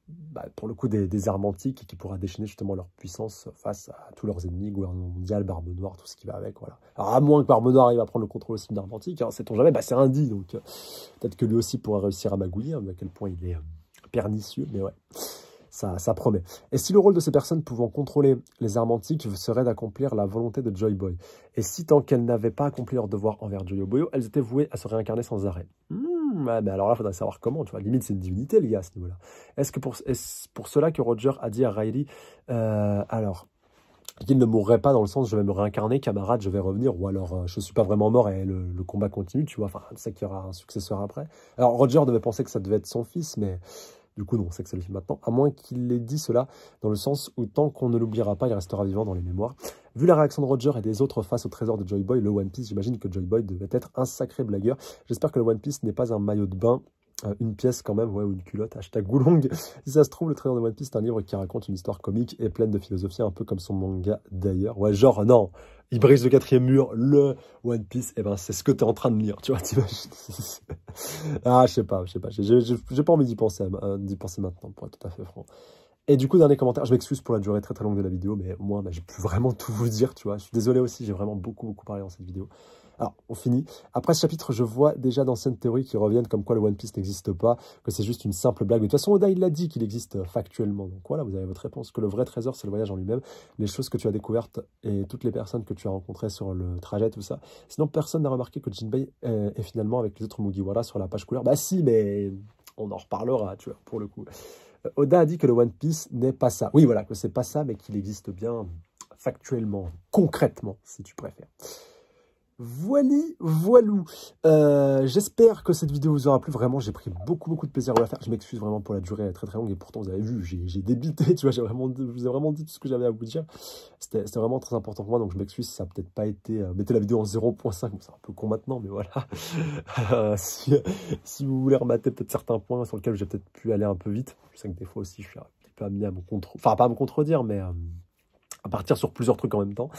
S1: bah, pour le coup, des, armes antiques et qui pourra déchaîner justement leur puissance face à tous leurs ennemis, gouvernement mondial, Barbe Noire, tout ce qui va avec. Voilà. Alors, à moins que Barbe Noire arrive à prendre le contrôle aussi de arme antique, hein, sait-on jamais, bah, c'est indi, donc euh, peut-être que lui aussi pourra réussir à magouiller, hein, à quel point il est pernicieux, mais ouais ça, promet. Et si le rôle de ces personnes pouvant contrôler les armes antiques serait d'accomplir la volonté de Joy Boy Et si tant qu'elles n'avaient pas accompli leur devoir envers Joy Boy, elles étaient vouées à se réincarner sans arrêt mais hmm, ah ben alors là, il faudrait savoir comment, tu vois. Limite, c'est une divinité, les gars, à ce niveau-là. Est-ce que pour, cela que Roger a dit à Riley, euh, alors, qu'il ne mourrait pas dans le sens je vais me réincarner, camarade, je vais revenir, ou alors euh, je ne suis pas vraiment mort et le, le combat continue, tu vois, enfin, c'est qu'il y aura un successeur après. Alors Roger devait penser que ça devait être son fils, mais du coup, non, on sait que c'est le film maintenant, à moins qu'il ait dit cela dans le sens où tant qu'on ne l'oubliera pas, il restera vivant dans les mémoires. Vu la réaction de Roger et des autres face au trésor de Joy Boy, le One Piece, j'imagine que Joy Boy devait être un sacré blagueur. J'espère que le One Piece n'est pas un maillot de bain euh, une pièce quand même, ouais, ou une culotte, hashtag Goulong. Si ça se trouve, le trésor de One Piece, c'est un livre qui raconte une histoire comique et pleine de philosophie, un peu comme son manga d'ailleurs. Ouais, genre, non, il brise le quatrième mur, le One Piece, et eh ben c'est ce que t'es en train de lire, tu vois, t'imagines Ah, je sais pas, je sais pas, j'ai pas envie d'y penser, euh, penser maintenant, pour être tout à fait franc. Et du coup, dernier commentaire, je m'excuse pour la durée très très longue de la vidéo, mais moi, bah, j'ai pu vraiment tout vous dire, tu vois. Je suis désolé aussi, j'ai vraiment beaucoup beaucoup parlé dans cette vidéo. Alors, on finit. Après ce chapitre, je vois déjà d'anciennes théories qui reviennent comme quoi le One Piece n'existe pas, que c'est juste une simple blague. de toute façon, Oda, il l'a dit qu'il existe euh, factuellement. Donc voilà, vous avez votre réponse, que le vrai trésor, c'est le voyage en lui-même, les choses que tu as découvertes et toutes les personnes que tu as rencontrées sur le trajet, tout ça. Sinon, personne n'a remarqué que Jinbei euh, est finalement avec les autres Mugiwara sur la page couleur. Bah si, mais on en reparlera, tu vois, pour le coup. Euh, Oda a dit que le One Piece n'est pas ça. Oui, voilà, que c'est pas ça, mais qu'il existe bien factuellement, concrètement, si tu préfères. Voilà, voilou. Euh, j'espère que cette vidéo vous aura plu. Vraiment, j'ai pris beaucoup, beaucoup de plaisir à la faire. Je m'excuse vraiment pour la durée très, très longue. Et pourtant, vous avez vu, j'ai débité. Tu vois, j'ai vraiment, je vous ai vraiment dit tout ce que j'avais à vous dire. C'était vraiment très important pour moi. Donc, je m'excuse si ça n'a peut-être pas été. Euh, mettez la vidéo en 0.5. c'est un peu con maintenant, mais voilà. Euh, si, vous voulez remater peut-être certains points sur lesquels j'ai peut-être pu aller un peu vite. Je sais que des fois aussi, je suis un petit peu amené à me contredire. Enfin, pas à me contredire, mais à partir sur plusieurs trucs en même temps.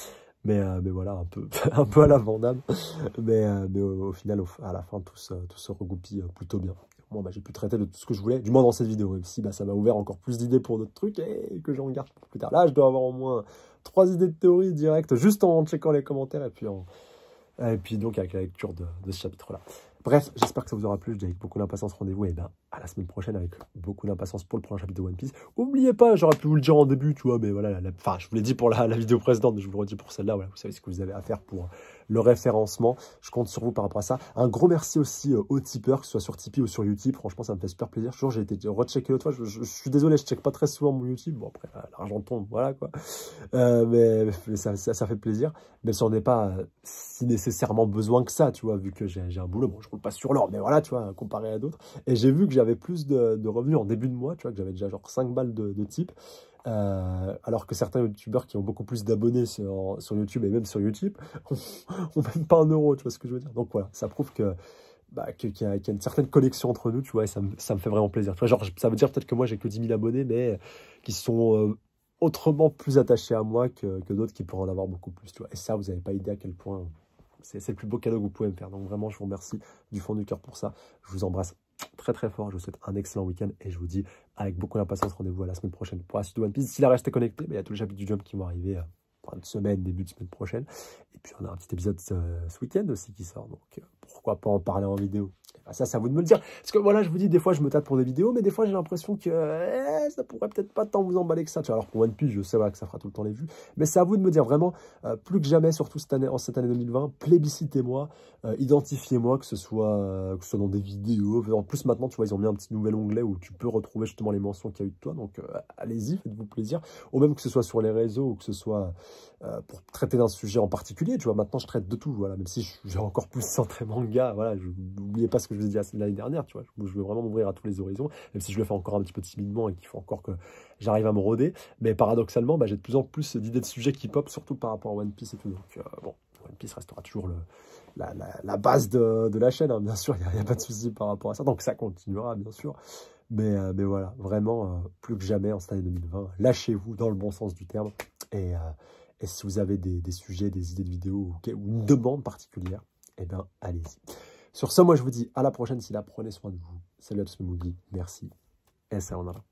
S1: Mais, euh, mais voilà, un peu, un peu à la Vandame. Mais, euh, mais au, final, au, à la fin, tout, se, tout se euh, plutôt bien. Moi, bah, j'ai pu traiter de tout ce que je voulais, du moins dans cette vidéo, et si bah, ça m'a ouvert encore plus d'idées pour d'autres trucs et que j'en garde plus tard. Là, je dois avoir au moins trois idées de théorie directes, juste en checkant les commentaires et puis, et puis donc avec la lecture de, ce chapitre-là. Bref, j'espère que ça vous aura plu. Je dis avec beaucoup d'impatience rendez-vous et ben à la semaine prochaine avec beaucoup d'impatience pour le prochain chapitre de One Piece. Oubliez pas, j'aurais pu vous le dire en début, tu vois, mais voilà, enfin, je vous l'ai dit pour la, vidéo précédente, mais je vous le redis pour celle-là, vous savez ce que vous avez à faire pour le référencement. Je compte sur vous par rapport à ça. Un gros merci aussi euh, aux tipeurs, que ce soit sur Tipeee ou sur YouTube. Franchement, ça me fait super plaisir. Toujours, j'ai été rechecké l'autre fois. Je, suis désolé, je check pas très souvent mon YouTube. Bon, après, euh, l'argent tombe, voilà quoi. Euh, mais, ça, ça, fait plaisir. Mais ça on n'est pas si nécessairement besoin que ça, tu vois, vu que j'ai un boulot. Bon, je roule pas sur l'or, mais voilà, tu vois, comparé à d'autres. Et j'ai vu que j'avais plus de, revenus en début de mois, tu vois, que j'avais déjà genre 5 balles de, type. Euh, alors que certains youtubeurs qui ont beaucoup plus d'abonnés sur, sur, YouTube et même sur YouTube n'ont même pas un euro, tu vois ce que je veux dire. Donc voilà, ça prouve que bah, qu'il y, a une certaine connexion entre nous, tu vois, et ça me, ça me fait vraiment plaisir. Tu vois, genre, ça veut dire peut-être que moi j'ai que 10 000 abonnés, mais qui sont euh, autrement plus attachés à moi que, que d'autres qui pourraient en avoir beaucoup plus, tu vois. Et ça, vous n'avez pas idée à quel point c'est le plus beau cadeau que vous pouvez me faire. Donc vraiment, je vous remercie du fond du cœur pour ça. Je vous embrasse très très fort. Je vous souhaite un excellent week-end et je vous dis avec beaucoup d'impatience rendez-vous à la semaine prochaine pour la suite One Piece. s'il a resté connecté, bah, il y a tous les chapitres du Jump qui vont arriver euh, fin de semaine, début de semaine prochaine. Et puis on a un petit épisode euh, ce week-end aussi qui sort, donc euh, pourquoi pas en parler en vidéo. Ah, ça, c'est à vous de me le dire. Parce que voilà, je vous dis, des fois, je me tâte pour des vidéos, mais des fois, j'ai l'impression que eh, ça pourrait peut-être pas tant vous emballer que ça. Alors pour One Piece, je sais pas que ça fera tout le temps les vues. Mais c'est à vous de me dire vraiment, euh, plus que jamais, surtout cette année, en cette année 2020, plébiscitez-moi, euh, identifiez-moi, que, ce soit euh, que ce soit dans des vidéos. En plus, maintenant, tu vois, ils ont mis un petit nouvel onglet où tu peux retrouver justement les mentions qu'il y a eu de toi. Donc allez-y, faites-vous plaisir. Ou même que ce soit sur les réseaux ou que ce soit pour traiter d'un sujet en particulier. Tu vois, maintenant, je traite de tout. Voilà, même si j'ai encore plus centré manga, voilà, n'oubliez pas ce que je vous ai dit l'année dernière, tu vois. Je veux vraiment m'ouvrir à tous les horizons, même si je le fais encore un petit peu timidement et qu'il faut encore que j'arrive à me roder. Mais paradoxalement, bah, j'ai de plus en plus d'idées de sujets qui pop, surtout par rapport à One Piece et tout. Donc, euh, bon, One Piece restera toujours la, base de, la chaîne, hein. bien sûr, il n'y a, pas de souci par rapport à ça. Donc, ça continuera, bien sûr. Mais, euh, voilà, vraiment, euh, plus que jamais en cette année 2020, lâchez-vous dans le bon sens du terme. Et, si vous avez des, sujets, des idées de vidéos ou, ou une demande particulière, eh bien, allez-y. Sur ce, moi, je vous dis à la prochaine. Si là, prenez soin de vous. Salut à tous Merci. Et ça, on a.